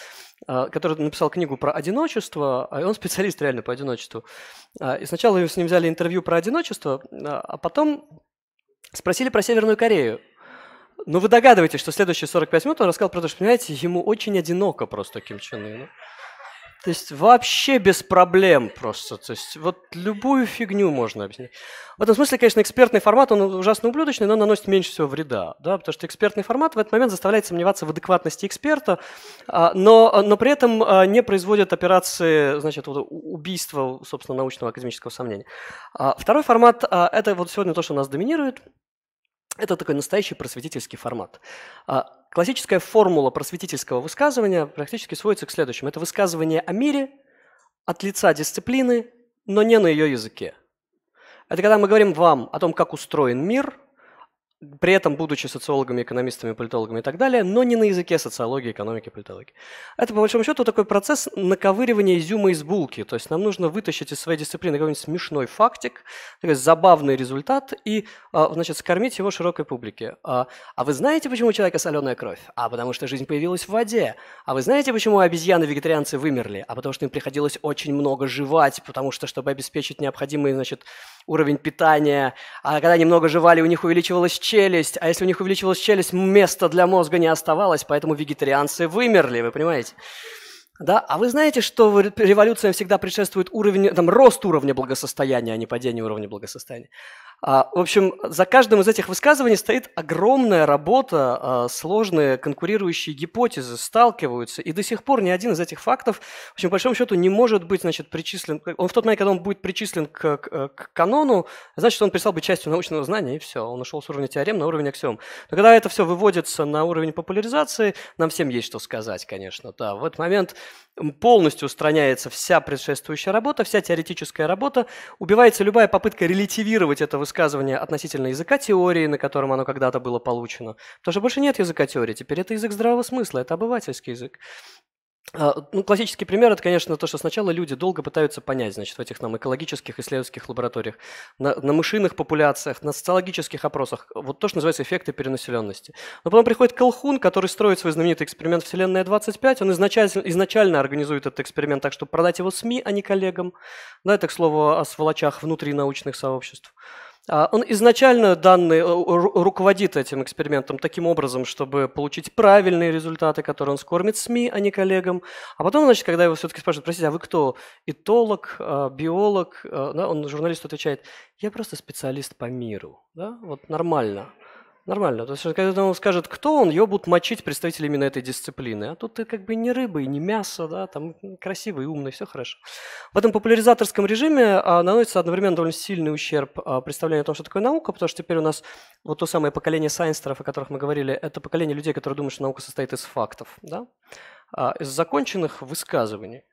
а, который написал книгу про одиночество, а он специалист реально по одиночеству. А, и сначала с ним взяли интервью про одиночество, а, а потом спросили про Северную Корею. Но ну, вы догадываетесь, что следующие 45 минут он рассказал про то, что, понимаете, ему очень одиноко просто Ким Чен Ину. То есть вообще без проблем просто. То есть вот любую фигню можно объяснить. В этом смысле, конечно, экспертный формат, он ужасно ублюдочный, но наносит меньше всего вреда. Да? Потому что экспертный формат в этот момент заставляет сомневаться в адекватности эксперта, а, но, но при этом а, не производит операции значит, вот, убийства, собственно, научного академического сомнения. А второй формат – это вот сегодня то, что у нас доминирует – это такой настоящий просветительский формат. А, классическая формула просветительского высказывания практически сводится к следующему. Это высказывание о мире от лица дисциплины, но не на ее языке. Это когда мы говорим вам о том, как устроен мир – при этом будучи социологами, экономистами, политологами и так далее, но не на языке социологии, экономики, политологии. Это, по большому счету, такой процесс наковыривания изюма из булки. То есть нам нужно вытащить из своей дисциплины какой-нибудь смешной фактик, такой забавный результат и, а, значит, скормить его широкой публике. А, а вы знаете, почему у человека соленая кровь? А потому что жизнь появилась в воде. А вы знаете, почему обезьяны-вегетарианцы вымерли? А потому что им приходилось очень много жевать, потому что, чтобы обеспечить необходимый, значит, уровень питания, а когда немного жевали, у них увеличивалось челюсть, а если у них увеличилась челюсть, места для мозга не оставалось, поэтому вегетарианцы вымерли, вы понимаете? Да? А вы знаете, что революциям всегда предшествует уровень, там, рост уровня благосостояния, а не падение уровня благосостояния. А, в общем, за каждым из этих высказываний стоит огромная работа, а, сложные конкурирующие гипотезы сталкиваются, и до сих пор ни один из этих фактов, в общем, по большому счету, не может быть, значит, причислен, он в тот момент, когда он будет причислен к, к, э, к канону, значит, он перестал быть частью научного знания, и все, он ушел с уровня теорем на уровень аксиом. Но когда это все выводится на уровень популяризации, нам всем есть что сказать, конечно, да. В этот момент полностью устраняется вся предшествующая работа, вся теоретическая работа, убивается любая попытка релятивировать это высказывание высказывание относительно языка теории, на котором оно когда-то было получено. Потому что больше нет языка теории, теперь это язык здравого смысла, это обывательский язык. А, ну, классический пример – это, конечно, то, что сначала люди долго пытаются понять, значит, в этих там экологических исследовательских лабораториях, на, на мышиных популяциях, на социологических опросах, вот то, что называется эффекты перенаселенности. Но потом приходит Колхун, который строит свой знаменитый эксперимент «Вселенная-25», он изначально, изначально организует этот эксперимент так, чтобы продать его СМИ, а не коллегам. Да, это, к слову, о сволочах внутри научных сообществ. А, он изначально данный э, руководит этим экспериментом таким образом, чтобы получить правильные результаты, которые он скормит СМИ, а не коллегам. А потом, значит, когда его все-таки спрашивают, простите, а вы кто? Этолог, «А, биолог? Да, ну, он журналист. отвечает, я просто специалист по миру. Да? Вот нормально. Нормально. То есть, когда он скажет, кто он, ее будут мочить представители именно этой дисциплины. А тут ты как бы не рыба и не мясо, да, там красивый, умный, все хорошо. В этом популяризаторском режиме а, наносится одновременно довольно сильный ущерб а, представлению о том, что такое наука, потому что теперь у нас вот то самое поколение сайнстеров, о которых мы говорили, это поколение людей, которые думают, что наука состоит из фактов, да, а, из законченных высказываний.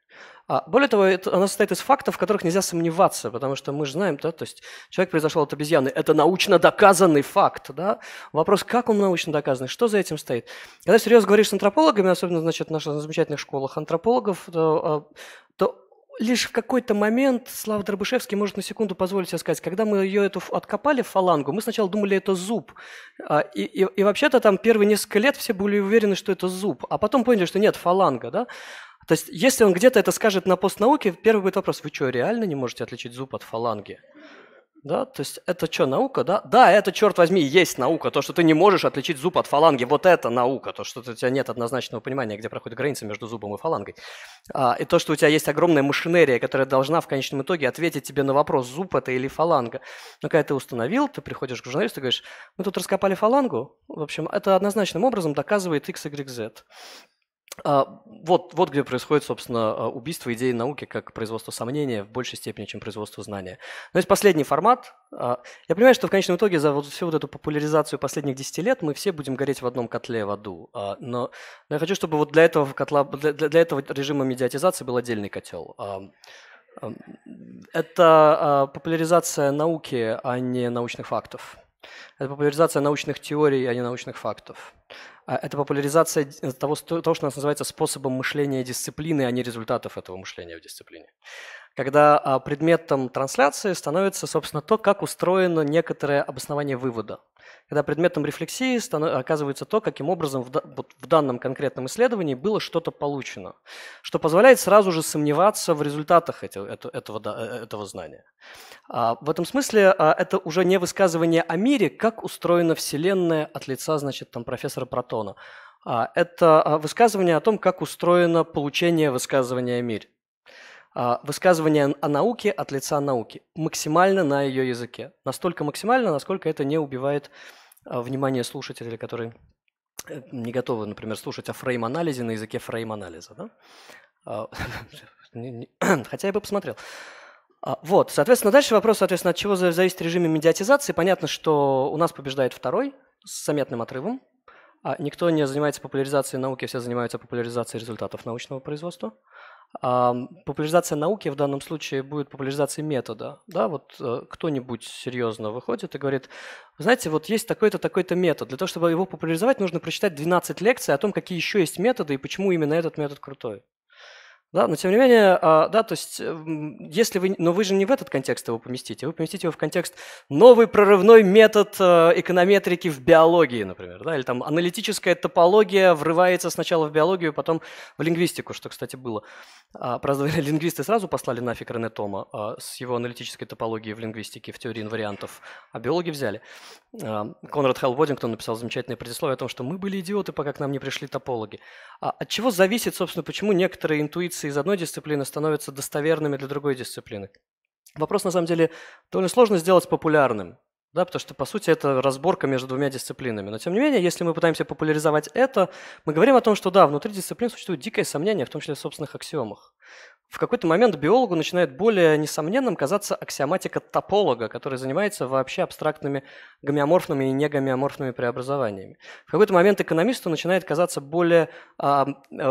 А Более того, это, она состоит из фактов, в которых нельзя сомневаться, потому что мы же знаем, да, то есть человек произошел от обезьяны. Это научно доказанный факт. Да? Вопрос, как он научно доказанный, что за этим стоит. Когда серьезно говоришь с антропологами, особенно значит, в наших замечательных школах антропологов, то, а, то лишь в какой-то момент Слава Дробышевский может на секунду позволить себе сказать, когда мы ее эту откопали, фалангу, мы сначала думали, это зуб. А, и, и, и вообще-то там первые несколько лет все были уверены, что это зуб, а потом поняли, что нет, фаланга, да? То есть, если он где-то это скажет на постнауке, первый будет вопрос, вы что, реально не можете отличить зуб от фаланги? Да, то есть это что, наука, да? Да, это, черт возьми, есть наука, то, что ты не можешь отличить зуб от фаланги, вот это наука, то, что у тебя нет однозначного понимания, где проходит граница между зубом и фалангой. А, и то, что у тебя есть огромная машинерия, которая должна в конечном итоге ответить тебе на вопрос, зуб это или фаланга. Но когда ты установил, ты приходишь к журналисту и говоришь, мы тут раскопали фалангу, в общем, это однозначным образом доказывает x, y, z. А, вот, вот где происходит, собственно, а, убийство идеи науки как производство сомнения в большей степени, чем производство знания. Но есть последний формат. А, я понимаю, что в конечном итоге за вот всю вот эту популяризацию последних 10 лет мы все будем гореть в одном котле в аду. Но, но я хочу, чтобы вот для этого, котла, для, для этого режима медиатизации был отдельный котел. Это популяризация науки, а не научных фактов. Это популяризация научных теорий, а не научных фактов. А, это популяризация э, того, того, что у нас называется способом мышления дисциплины, а не результатов этого мышления в дисциплине когда а, предметом трансляции становится, собственно, то, как устроено некоторое обоснование вывода. Когда предметом рефлексии оказывается то, каким образом в, данном конкретном исследовании было что-то получено, что позволяет сразу же сомневаться в результатах этого, э, этого знания. А, в этом смысле а, это уже не высказывание о мире, как устроена Вселенная от лица, значит, там, профессора Протона. Это высказывание о том, как устроено получение высказывания о мире. А, высказывание о науке от лица науки. Максимально на ее языке. Настолько максимально, насколько это не убивает а, внимание слушателей, которые э, не готовы, например, слушать о фрейм-анализе на языке фрейм-анализа. Да? А, *laughs* *clears throat* хотя я бы посмотрел. Вот, соответственно, дальше вопрос, соответственно, от чего зависит режим медиатизации. Понятно, что у нас побеждает второй с заметным отрывом. Никто не занимается популяризацией науки, все занимаются популяризацией результатов научного производства. Популяризация науки в данном случае будет популяризацией метода. Да, вот э, кто-нибудь серьезно выходит и говорит, знаете, вот есть такой-то, такой-то метод. Для того, чтобы его популяризовать, нужно прочитать 12 лекций о том, какие еще есть методы и почему именно этот метод крутой. Да, но тем не менее, а, да, то есть, если вы, но вы же не в этот контекст его поместите, вы поместите его в контекст новый прорывной метод а, эконометрики в биологии, например, да, или там аналитическая топология врывается сначала в биологию, потом в лингвистику, что, кстати, было. А, правда, *laughs* лингвисты сразу послали нафиг Рене Тома с его аналитической топологией в лингвистике, в теории инвариантов, а биологи взяли. Конрад Хелл Водингтон написал замечательное предисловие о том, что мы были идиоты, пока к нам не пришли топологи. А от чего зависит, собственно, почему некоторые интуиции из одной дисциплины становятся достоверными для другой дисциплины? Вопрос, на самом деле, довольно сложно сделать популярным. Да, потому что, по сути, это разборка между двумя дисциплинами. Но, тем не менее, если мы пытаемся популяризовать это, мы говорим о том, что да, внутри дисциплин существует дикое сомнение, в том числе в собственных аксиомах. В какой-то момент биологу начинает более несомненным казаться аксиоматика тополога, который занимается вообще абстрактными гомеоморфными и негомеоморфными преобразованиями. В какой-то момент экономисту начинает казаться более э,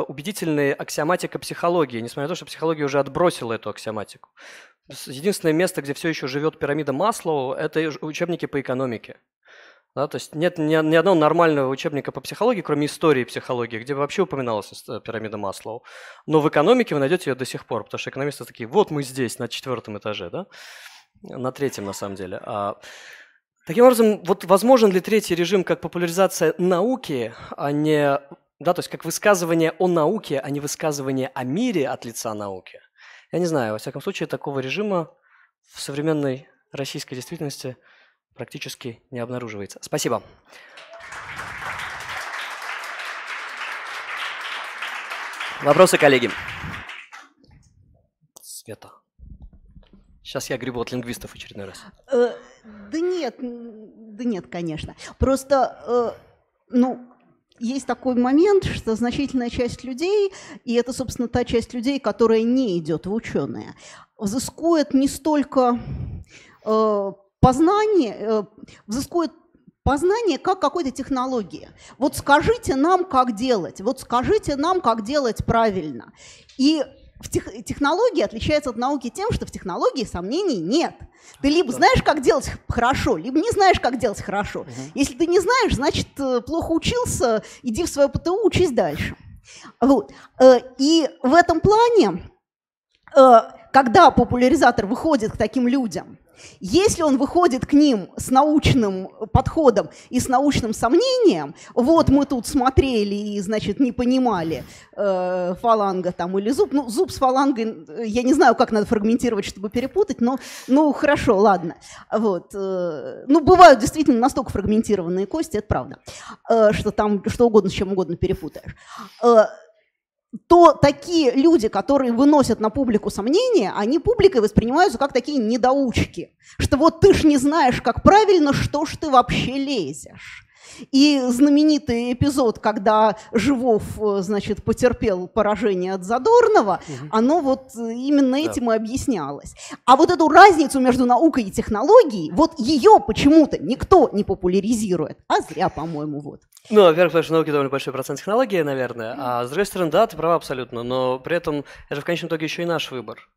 убедительной аксиоматика психологии, несмотря на то, что психология уже отбросила эту аксиоматику. Единственное место, где все еще живет пирамида Маслоу, это учебники по экономике. Да, то есть нет ни, ни одного нормального учебника по психологии, кроме истории психологии, где вообще упоминалась э, э, пирамида Маслоу. Но в экономике вы найдете ее до сих пор, потому что экономисты такие, вот мы здесь, на четвертом этаже, да? На третьем, на самом деле. А, таким образом, вот возможен ли третий режим как популяризация науки, а не... Да, то есть как высказывание о науке, а не высказывание о мире от лица науки? Я не знаю, во всяком случае, такого режима в современной российской действительности – практически не обнаруживается. Спасибо. Вопросы, коллеги? Света. Сейчас я грибу от лингвистов очередной раз. Э, да нет, да нет, конечно. Просто, э, ну, есть такой момент, что значительная часть людей, и это, собственно, та часть людей, которая не идет в ученые, взыскует не столько э, познание, э, взыскует познание как какой-то технологии. Вот скажите нам, как делать, вот скажите нам, как делать правильно. И в тех, отличается от науки тем, что в технологии сомнений нет. Ты либо знаешь, как делать хорошо, либо не знаешь, как делать хорошо. Если ты не знаешь, значит, э, плохо учился, иди в свое ПТУ, учись дальше. Вот. Э, и в этом плане, когда популяризатор выходит к таким людям если он выходит к ним с научным подходом и с научным сомнением, вот мы тут смотрели и, значит, не понимали э, фаланга там или зуб. Ну, зуб с фалангой, э, я не знаю, как надо фрагментировать, чтобы перепутать, но, ну, хорошо, ладно. Вот. Э, ну, бывают действительно настолько фрагментированные кости, это правда, э, что там что угодно с чем угодно перепутаешь. Э, то такие люди, которые выносят на публику сомнения, они публикой воспринимаются как такие недоучки, что вот ты ж не знаешь, как правильно, что ж ты вообще лезешь. И знаменитый эпизод, когда Живов, э, значит, потерпел поражение от Задорнова, угу. оно вот э, именно этим да. и объяснялось. А вот эту разницу между наукой и технологией, вот ее почему-то никто не популяризирует. А зря, по-моему, вот. Ну, во-первых, потому что науки довольно большой процент технологии, наверное. А с другой стороны, да, ты права абсолютно, но при этом это в конечном итоге еще и наш выбор.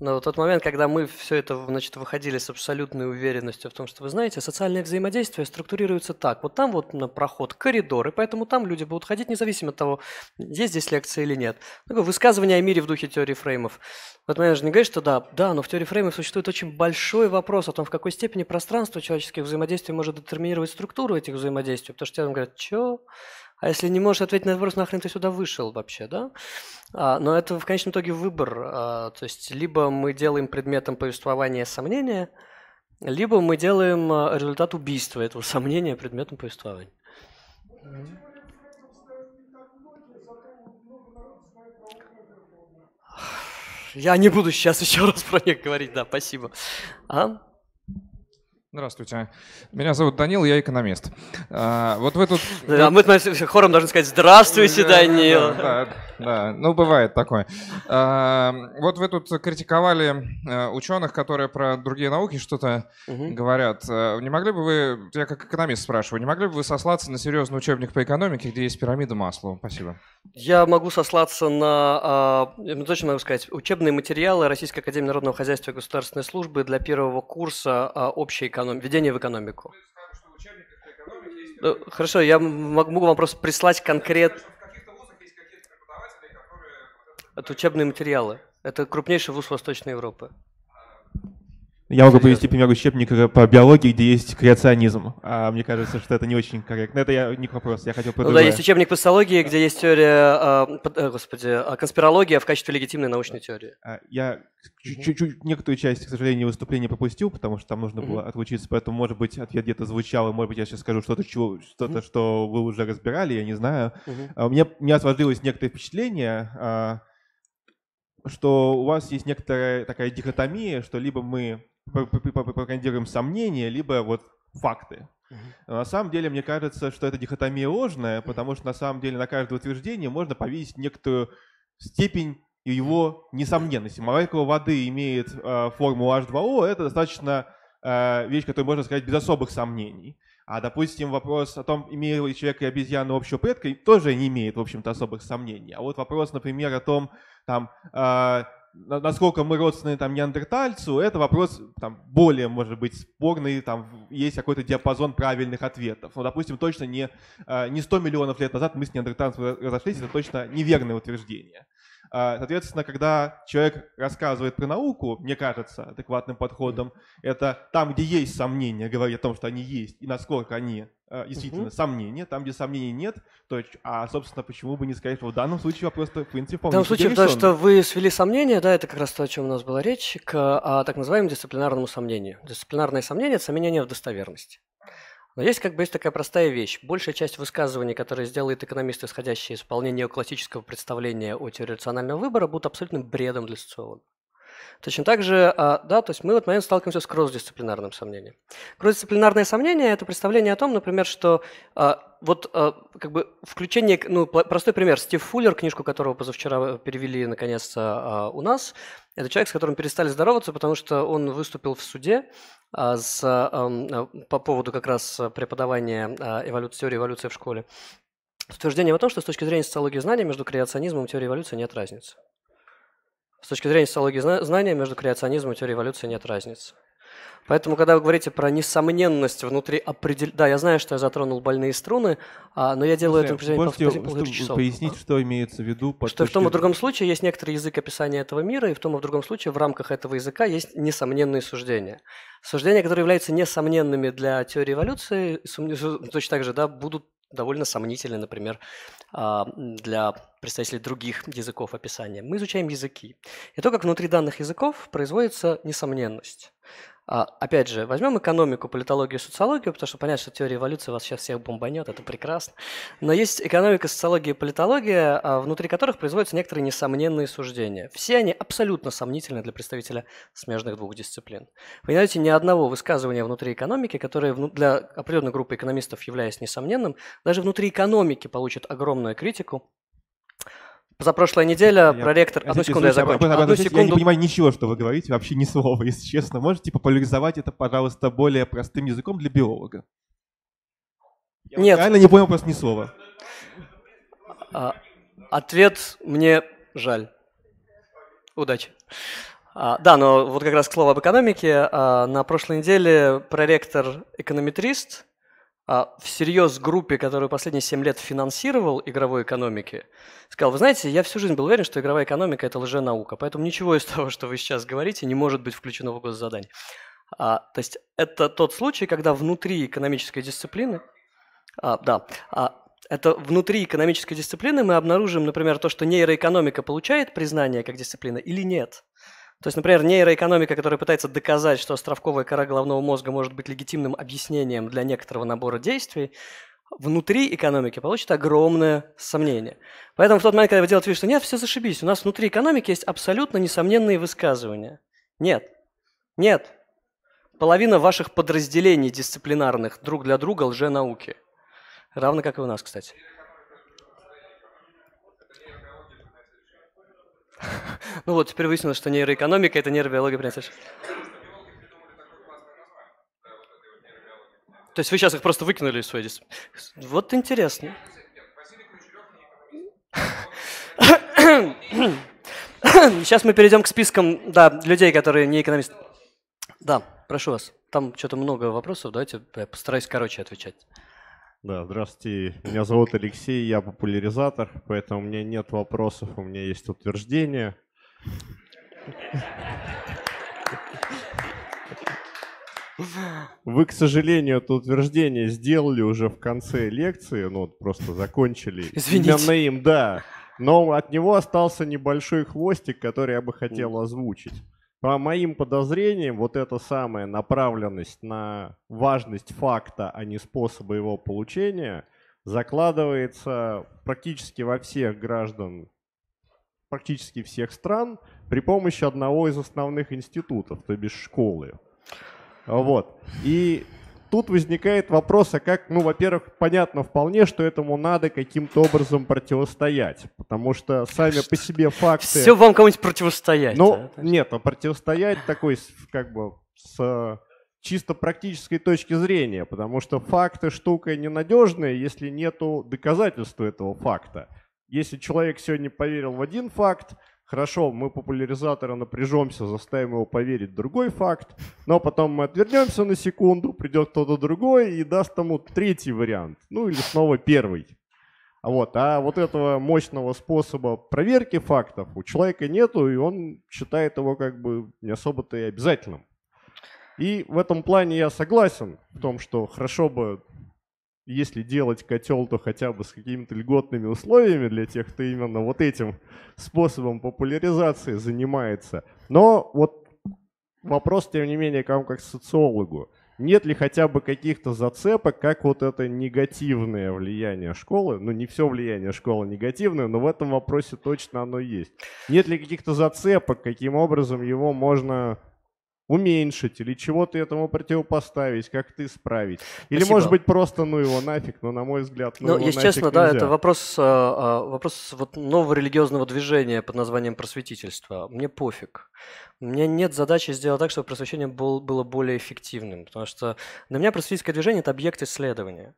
Но в тот момент, когда мы все это значит, выходили с абсолютной уверенностью в том, что вы знаете, социальное взаимодействие структурируется так. Вот там вот на проход коридор, и поэтому там люди будут ходить независимо от того, есть здесь лекция или нет. Такое ну, высказывание о мире в духе теории фреймов. Вот меня же не говорит, что да, да, но в теории фреймов существует очень большой вопрос о том, в какой степени пространство человеческих взаимодействий может детерминировать структуру этих взаимодействий. Потому что тебе говорят, что а если не можешь ответить на вопрос, нахрен ты сюда вышел вообще, да? А, но это в конечном итоге выбор. А, то есть либо мы делаем предметом повествования сомнения, либо мы делаем а, результат убийства этого сомнения предметом повествования. Я не буду сейчас *laughs* еще раз про них говорить, да, спасибо. А? Здравствуйте. Меня зовут Данил, я экономист. А, вот вы тут... Да, мы хором должны сказать «Здравствуйте, Данил!» Да, да, да. ну бывает такое. А, вот вы тут критиковали э, ученых, которые про другие науки что-то угу. говорят. Э, не могли бы вы, я как экономист спрашиваю, не могли бы вы сослаться на серьезный учебник по экономике, где есть пирамида масла? Спасибо. Я могу сослаться на, а, я ну, точно могу сказать, учебные материалы Российской Академии Народного Хозяйства и Государственной Службы для первого курса а, общей эконом... введение в экономику. Ну, хорошо, я могу вам просто прислать конкрет... Это учебные материалы. Это крупнейший вуз Восточной Европы. Я могу привести пример учебника по биологии, где есть креационизм. А мне кажется, что это не очень корректно. Это я, не к вопросу, я хотел продолжить. Ну, да, есть учебник по социологии, где есть теория, а, э, господи, а, конспирология в качестве легитимной научной теории. А, я чуть-чуть некоторую часть, к сожалению, выступления пропустил, потому что там нужно было отлучиться, поэтому, может быть, ответ где-то звучал, и, может быть, я сейчас скажу что-то, что-то, что вы уже разбирали, я не знаю. У меня, у меня сложилось некоторое впечатление, что у вас есть некоторая такая дихотомия, что либо мы пропагандируем сомнения, либо вот факты. Но на самом деле, мне кажется, что эта дихотомия ложная, потому что на самом деле на каждое утверждение можно повесить некоторую степень его несомненности. Молекула воды имеет а, форму H2O, это достаточно а, вещь, которую можно сказать без особых сомнений. А, допустим, вопрос о том, имеет ли человек и обезьяна общего предка, тоже не имеет, в общем-то, особых сомнений. А вот вопрос, например, о том, там, а, насколько мы родственны там неандертальцу, это вопрос там более, может быть, спорный, там есть какой-то диапазон правильных ответов. но ну, допустим, точно не, э, не 100 миллионов лет назад мы с неандертальцем разошлись, это точно неверное утверждение. А, соответственно, когда человек рассказывает про науку, мне кажется, адекватным подходом, это там, где есть сомнения, говорит о том, что они есть, и насколько они а, действительно угу. сомнения, там, где сомнений нет, то, а, собственно, почему бы не сказать, что в данном случае вопрос, в принципе, вполне В данном случае, потому что вы свели сомнения, да, это как раз то, о чем у нас была речь, к о, а, так называемому дисциплинарному сомнению. Дисциплинарное сомнение – это сомнение в достоверности. Но есть как бы есть такая простая вещь. Большая часть высказываний, которые сделает экономист, исходящие из вполне неоклассического представления о теории рационального выбора, будут абсолютным бредом для социолога. Точно так же, а, да, то есть мы в этот момент сталкиваемся с кросс-дисциплинарным сомнением. Кросс-дисциплинарное сомнение – это представление о том, например, что а, вот а, как бы включение, ну, простой пример, Стив Фуллер, книжку которого позавчера перевели наконец-то у нас, это человек, с которым перестали здороваться, потому что он выступил в суде с, по поводу как раз преподавания эволюции, теории эволюции в школе. С утверждением о том, что с точки зрения социологии знаний между креационизмом и теорией эволюции нет разницы. С точки зрения социологии знания между креационизмом и теорией эволюции нет разницы. Поэтому, когда вы говорите про несомненность внутри определения... Да, я знаю, что я затронул больные струны, а, но я делаю Слушай, это напряжение можете полтора, полтора часа. пояснить, да? что имеется в виду? Под что точки... в том и другом случае есть некоторый язык описания этого мира, и в том и в другом случае в рамках этого языка есть несомненные суждения. Суждения, которые являются несомненными для теории эволюции, точно так же да, будут довольно сомнительны, например, а, для представителей других языков описания. Мы изучаем языки. И то, как внутри данных языков производится несомненность. А, опять же, возьмем экономику, политологию, социологию, потому что понятно, что теория эволюции вас сейчас всех бомбанет, это прекрасно. Но есть экономика, социология и политология, а, внутри которых производятся некоторые несомненные суждения. Все они абсолютно сомнительны для представителя смежных двух дисциплин. Вы не найдете ни одного высказывания внутри экономики, которое для определенной группы экономистов, являясь несомненным, даже внутри экономики получит огромную критику за прошлую неделю я, проректор... одну секунду, я закончу. одну секунду. Я не понимаю ничего, что вы говорите, вообще ни слова, *laughs* если честно. Можете популяризовать это, пожалуйста, более простым языком для биолога? Я Нет. реально не понял просто ни слова. А, ответ мне жаль. Удачи. А, да, но вот как раз к слову об экономике. А, на прошлой неделе проректор-эконометрист а, всерьез группе, которую последние 7 лет финансировал игровой экономики, сказал, вы знаете, я всю жизнь был уверен, что игровая экономика – это лженаука, поэтому ничего из того, что вы сейчас говорите, не может быть включено в госзадание. А, то есть это тот случай, когда внутри экономической дисциплины, а, да, а, это внутри экономической дисциплины мы обнаружим, например, то, что нейроэкономика получает признание как дисциплина или нет – то есть, например, нейроэкономика, которая пытается доказать, что островковая кора головного мозга может быть легитимным объяснением для некоторого набора действий, внутри экономики получит огромное сомнение. Поэтому в тот момент, когда вы делаете вид, что нет, все зашибись, у нас внутри экономики есть абсолютно несомненные высказывания. Нет. Нет. Половина ваших подразделений дисциплинарных друг для друга лженауки. Равно как и у нас, кстати. *laughs* Ну вот, теперь выяснилось, что нейроэкономика – это нейробиология принятия То есть вы сейчас их просто выкинули из своей дисциплины. Вот интересно. Сейчас *coughs* мы перейдем к спискам да, людей, которые не экономисты. Да, прошу вас. Там что-то много вопросов. Давайте я постараюсь короче отвечать. Да, здравствуйте. Меня зовут Алексей, я популяризатор, поэтому у меня нет вопросов, у меня есть утверждение. Вы, к сожалению, это утверждение сделали уже в конце лекции, ну просто закончили. Извините. Именно им, да. Но от него остался небольшой хвостик, который я бы хотел озвучить. По моим подозрениям, вот эта самая направленность на важность факта, а не способа его получения, закладывается практически во всех граждан практически всех стран при помощи одного из основных институтов, то бишь школы. Вот. И Тут возникает вопрос, а как, ну, во-первых, понятно вполне, что этому надо каким-то образом противостоять, потому что сами по себе факты... Все вам кому-нибудь противостоять. Ну, да? нет, а противостоять такой, как бы, с чисто практической точки зрения, потому что факты штука ненадежная, если нету доказательства этого факта. Если человек сегодня поверил в один факт, Хорошо, мы популяризатора напряжемся, заставим его поверить в другой факт, но потом мы отвернемся на секунду, придет кто-то другой и даст ему третий вариант, ну или снова первый. А вот, а вот этого мощного способа проверки фактов у человека нету, и он считает его как бы не особо-то и обязательным. И в этом плане я согласен в том, что хорошо бы если делать котел, то хотя бы с какими-то льготными условиями для тех, кто именно вот этим способом популяризации занимается. Но вот вопрос, тем не менее, к вам как социологу. Нет ли хотя бы каких-то зацепок, как вот это негативное влияние школы, ну не все влияние школы негативное, но в этом вопросе точно оно есть. Нет ли каких-то зацепок, каким образом его можно уменьшить или чего ты этому противопоставить, как ты исправить. Или, Спасибо. может быть, просто ну его нафиг, но на мой взгляд, ну, ну его если нафиг честно, нельзя. да, это вопрос, э, э, вопрос вот нового религиозного движения под названием просветительство. Мне пофиг. У меня нет задачи сделать так, чтобы просвещение был, было более эффективным, потому что для меня просветительское движение – это объект исследования.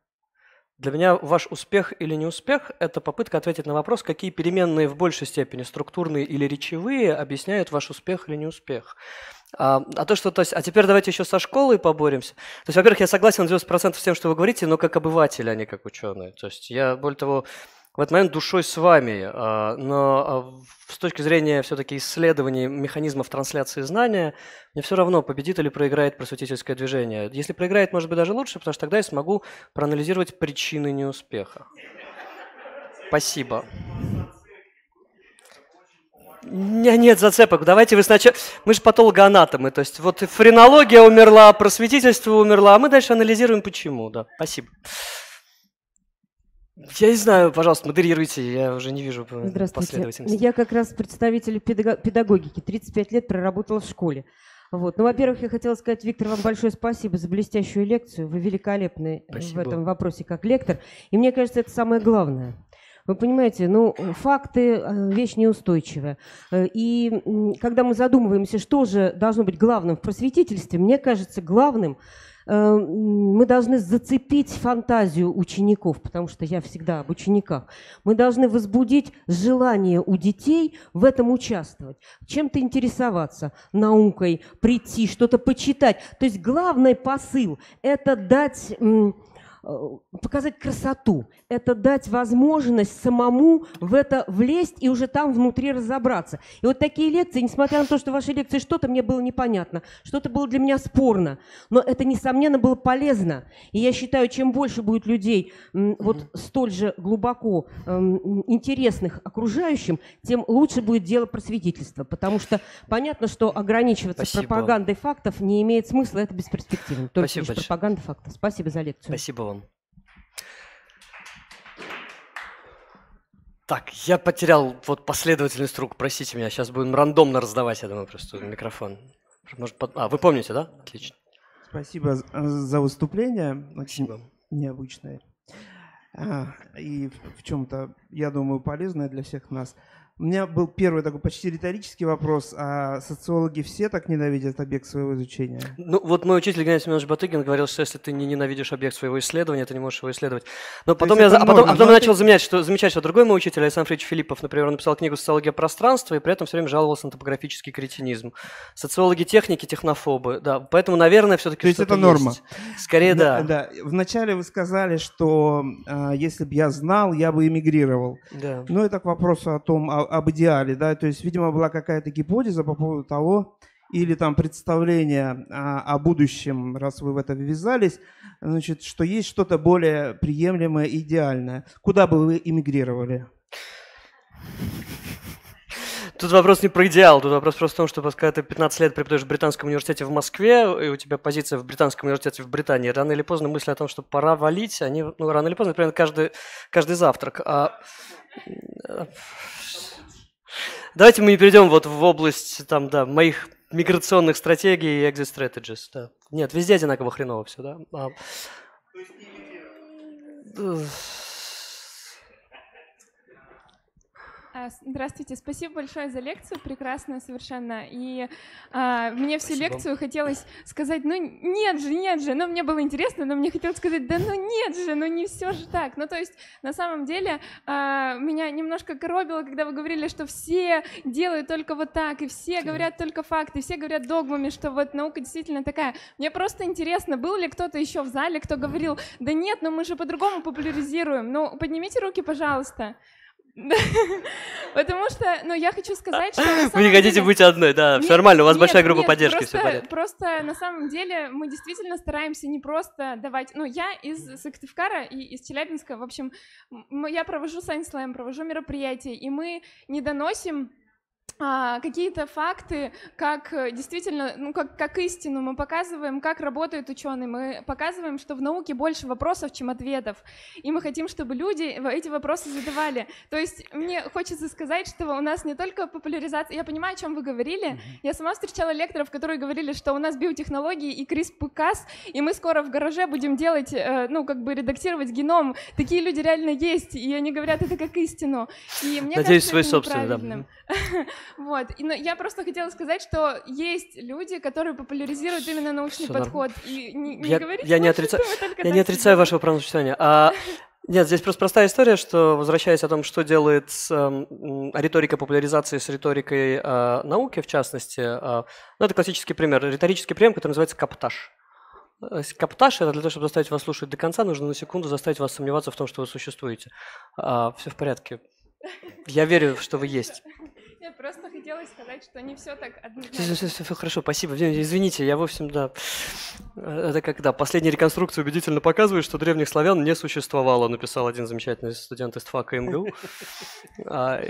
Для меня ваш успех или неуспех – это попытка ответить на вопрос, какие переменные в большей степени структурные или речевые объясняют ваш успех или неуспех. А, а то, что, то есть, а теперь давайте еще со школой поборемся. То есть, во-первых, я согласен на 90% с тем, что вы говорите, но как обыватель, а не как ученый. То есть, я, более того, в этот момент душой с вами, а, но а, с точки зрения все-таки исследований механизмов трансляции знания, мне все равно, победит или проиграет просветительское движение. Если проиграет, может быть, даже лучше, потому что тогда я смогу проанализировать причины неуспеха. Спасибо меня нет зацепок. Давайте вы сначала... Мы же патологоанатомы. То есть вот френология умерла, просветительство умерла, а мы дальше анализируем, почему. Да, спасибо. Я не знаю, пожалуйста, модерируйте, я уже не вижу э, последовательности. Я как раз представитель педагогики, 35 лет проработала в школе. Вот. Ну, во-первых, я хотела сказать, Виктор, вам большое спасибо за блестящую лекцию. Вы великолепны э, спасибо. в этом вопросе как лектор. И мне кажется, это самое главное – вы понимаете, ну, факты э, – вещь неустойчивая. Э, и когда мы задумываемся, что же должно быть главным в просветительстве, мне кажется, главным э, мы должны зацепить фантазию учеников, потому что я всегда об учениках. Мы должны возбудить желание у детей в этом участвовать, чем-то интересоваться, наукой, прийти, что-то почитать. То есть главный посыл – это дать Э, показать красоту, это дать возможность самому в это влезть и уже там внутри разобраться. И вот такие лекции, несмотря на то, что ваши лекции что-то мне было непонятно, что-то было для меня спорно, но это, несомненно, было полезно. И я считаю, чем больше будет людей вот столь же глубоко эм, интересных окружающим, тем лучше будет дело просветительства, потому что понятно, что ограничиваться Спасибо. пропагандой фактов не имеет смысла, это бесперспективно. Только Спасибо лишь большое. пропаганда фактов. Спасибо за лекцию. Спасибо вам. Так, я потерял вот последовательность рук, простите меня. Сейчас будем рандомно раздавать, я думаю, просто микрофон. Может, под... А, вы помните, да? Отлично. Спасибо э, за выступление. Очень Спасибо. необычное. А, и в чем-то, я думаю, полезное для всех нас. У меня был первый такой почти риторический вопрос. А социологи все так ненавидят объект своего изучения? Ну, вот мой учитель Геннадий Семенович Батыгин говорил, что если ты не ненавидишь объект своего исследования, ты не можешь его исследовать. Но потом я, а потом, а потом я начал замечать, что, замечать, что другой мой учитель, Александр Фрич Филиппов, например, он написал книгу «Социология пространства» и при этом все время жаловался на топографический кретинизм. Социологи техники – технофобы. Да, поэтому, наверное, все-таки То есть это норма? Есть. Скорее, да. да. да. Вначале вы сказали, что э, если бы я знал, я бы эмигрировал. Да. Ну это к вопросу о том, о а об идеале, да, то есть, видимо, была какая-то гипотеза по поводу того, или там представление а, о будущем, раз вы в это ввязались, значит, что есть что-то более приемлемое идеальное. Куда бы вы эмигрировали? Тут вопрос не про идеал, тут вопрос просто в том, что когда ты 15 лет преподаешь в британском университете в Москве, и у тебя позиция в британском университете в Британии, рано или поздно мысли о том, что пора валить, они, ну, рано или поздно, примерно каждый, каждый завтрак. А Давайте мы перейдем вот в область там, да, моих миграционных стратегий и exit strategies. Да. Нет, везде одинаково хреново все, да. А... А, здравствуйте, спасибо большое за лекцию, прекрасную совершенно. И а, мне всю спасибо. лекцию хотелось сказать, ну нет же, нет же, но мне было интересно, но мне хотелось сказать, да ну нет же, ну не все же так. Ну то есть на самом деле а, меня немножко коробило, когда вы говорили, что все делают только вот так, и все говорят только факты, все говорят догмами, что вот наука действительно такая. Мне просто интересно, был ли кто-то еще в зале, кто говорил, да нет, но ну, мы же по-другому популяризируем. Ну поднимите руки, пожалуйста. *laughs* Потому что, ну, я хочу сказать, что... Вы не хотите быть одной, да, нет, все нормально, у вас большая группа поддержки, все понятно. Просто, на самом деле, мы действительно стараемся не просто давать... Ну, я из Сыктывкара и из Челябинска, в общем, я провожу Сайнслэм, провожу мероприятия, и мы не доносим а, какие-то факты, как э, действительно, ну, как, как истину, мы показываем, как работают ученые, мы показываем, что в науке больше вопросов, чем ответов, и мы хотим, чтобы люди эти вопросы задавали. То есть мне хочется сказать, что у нас не только популяризация, я понимаю, о чем вы говорили, я сама встречала лекторов, которые говорили, что у нас биотехнологии и CRISPR-Cas, и мы скоро в гараже будем делать, э, ну, как бы редактировать геном, такие люди реально есть, и они говорят это как истину. И мне Надеюсь, кажется, свой собственный, да. *laughs* Вот. И, но я просто хотела сказать, что есть люди, которые популяризируют именно научный Все подход. И не, не я, говорите, я не отрицаю, я не отрицаю вашего правоночитания. А нет, здесь просто простая история, что, возвращаясь о том, что делает э, риторика популяризации с риторикой э, науки, в частности, э, ну, это классический пример, риторический прием, который называется каптаж. Каптаж – это для того, чтобы заставить вас слушать до конца, нужно на секунду заставить вас сомневаться в том, что вы существуете. Э, а, все в порядке. Я верю, что вы есть. Я просто хотела сказать, что не все так однозначно. Все, все, все, хорошо, спасибо. Извините, я вовсе, да. Это когда последняя реконструкция убедительно показывает, что древних славян не существовало, написал один замечательный студент из ТФАКа МГУ. А,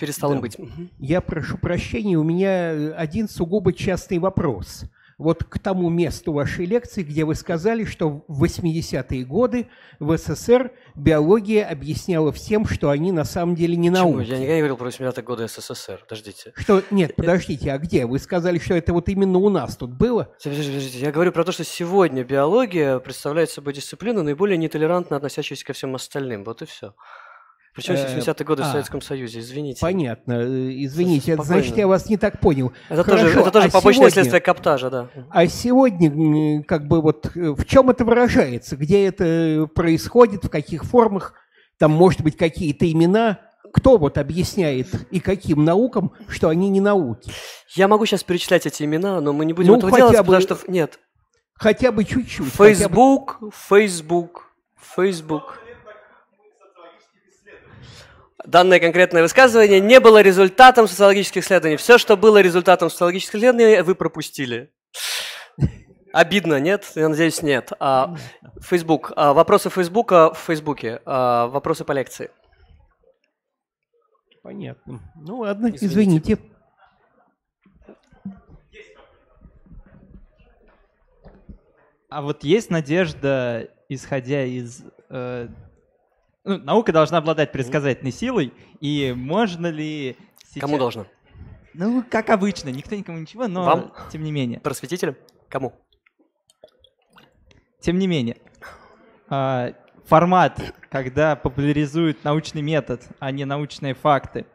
перестал им быть. Я прошу прощения, у меня один сугубо частный вопрос вот к тому месту вашей лекции, где вы сказали, что в 80-е годы в СССр биология объясняла всем, что они на самом деле не Почему? науки. Я никогда не говорил про 80-е годы СССР, подождите. Что, нет, подождите, а где? Вы сказали, что это вот именно у нас тут было? Подождите, подождите. я говорю про то, что сегодня биология представляет собой дисциплину наиболее нетолерантно относящуюся ко всем остальным, вот и все. Причем 70-е э, годы в а, Советском Союзе, извините. Понятно, э, извините, это, значит, я вас не так понял. Это тоже, это а побочное следствие каптажа, да. А сегодня, как бы вот, э, в чем это выражается? Где это происходит, в каких формах? Там, может быть, какие-то имена? Кто вот объясняет и каким наукам, что они не науки? Я могу сейчас перечислять эти имена, но мы не будем ну, этого делать, потому что... Нет. Хотя бы чуть-чуть. Facebook, бы... Facebook, Facebook данное конкретное высказывание не было результатом социологических исследований. Все, что было результатом социологических исследований, вы пропустили. Обидно, нет? Я надеюсь, нет. А, Facebook. А, вопросы Фейсбука в Фейсбуке. А, вопросы по лекции. Понятно. Ну ладно, извините. извините. А вот есть надежда, исходя из э, ну, наука должна обладать предсказательной силой, и можно ли сейчас... Кому должна? Ну, как обычно, никто никому ничего, но Вам? тем не менее. Просветителям? Кому? Тем не менее, а, формат, когда популяризуют научный метод, а не научные факты,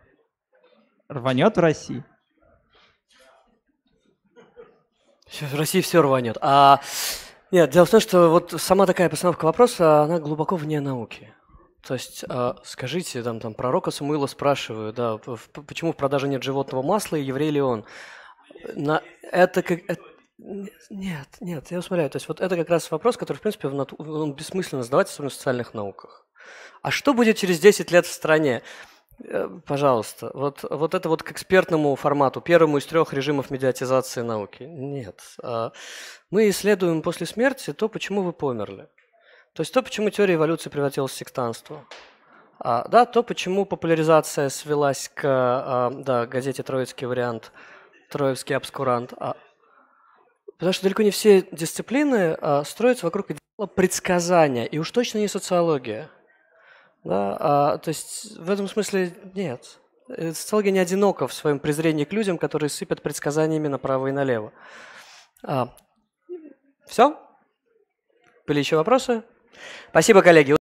рванет в России? Сейчас В России все рванет. А, нет, дело в том, что вот сама такая постановка вопроса, она глубоко вне науки. То есть, а, скажите, там, там пророка Самуила спрашиваю, да, почему в продаже нет животного масла и еврей ли он? На, это как... Это, нет, нет, я усмиряю. То есть вот это как раз вопрос, который, в принципе, в нату... он бессмысленно задавать, особенно в социальных науках. А что будет через 10 лет в стране? Э, пожалуйста, вот, вот это вот к экспертному формату, первому из трех режимов медиатизации науки. Нет. А, мы исследуем после смерти то, почему вы померли. То есть то, почему теория эволюции превратилась в сектантство, А, да, то, почему популяризация свелась к а, да, газете «Троицкий вариант», троицкий обскурант». А, потому что далеко не все дисциплины а, строятся вокруг идеала предсказания, и уж точно не социология. Да, а, то есть в этом смысле нет. Э, социология не одинока в своем презрении к людям, которые сыпят предсказаниями направо и налево. А, все? Были еще вопросы? Спасибо, коллеги.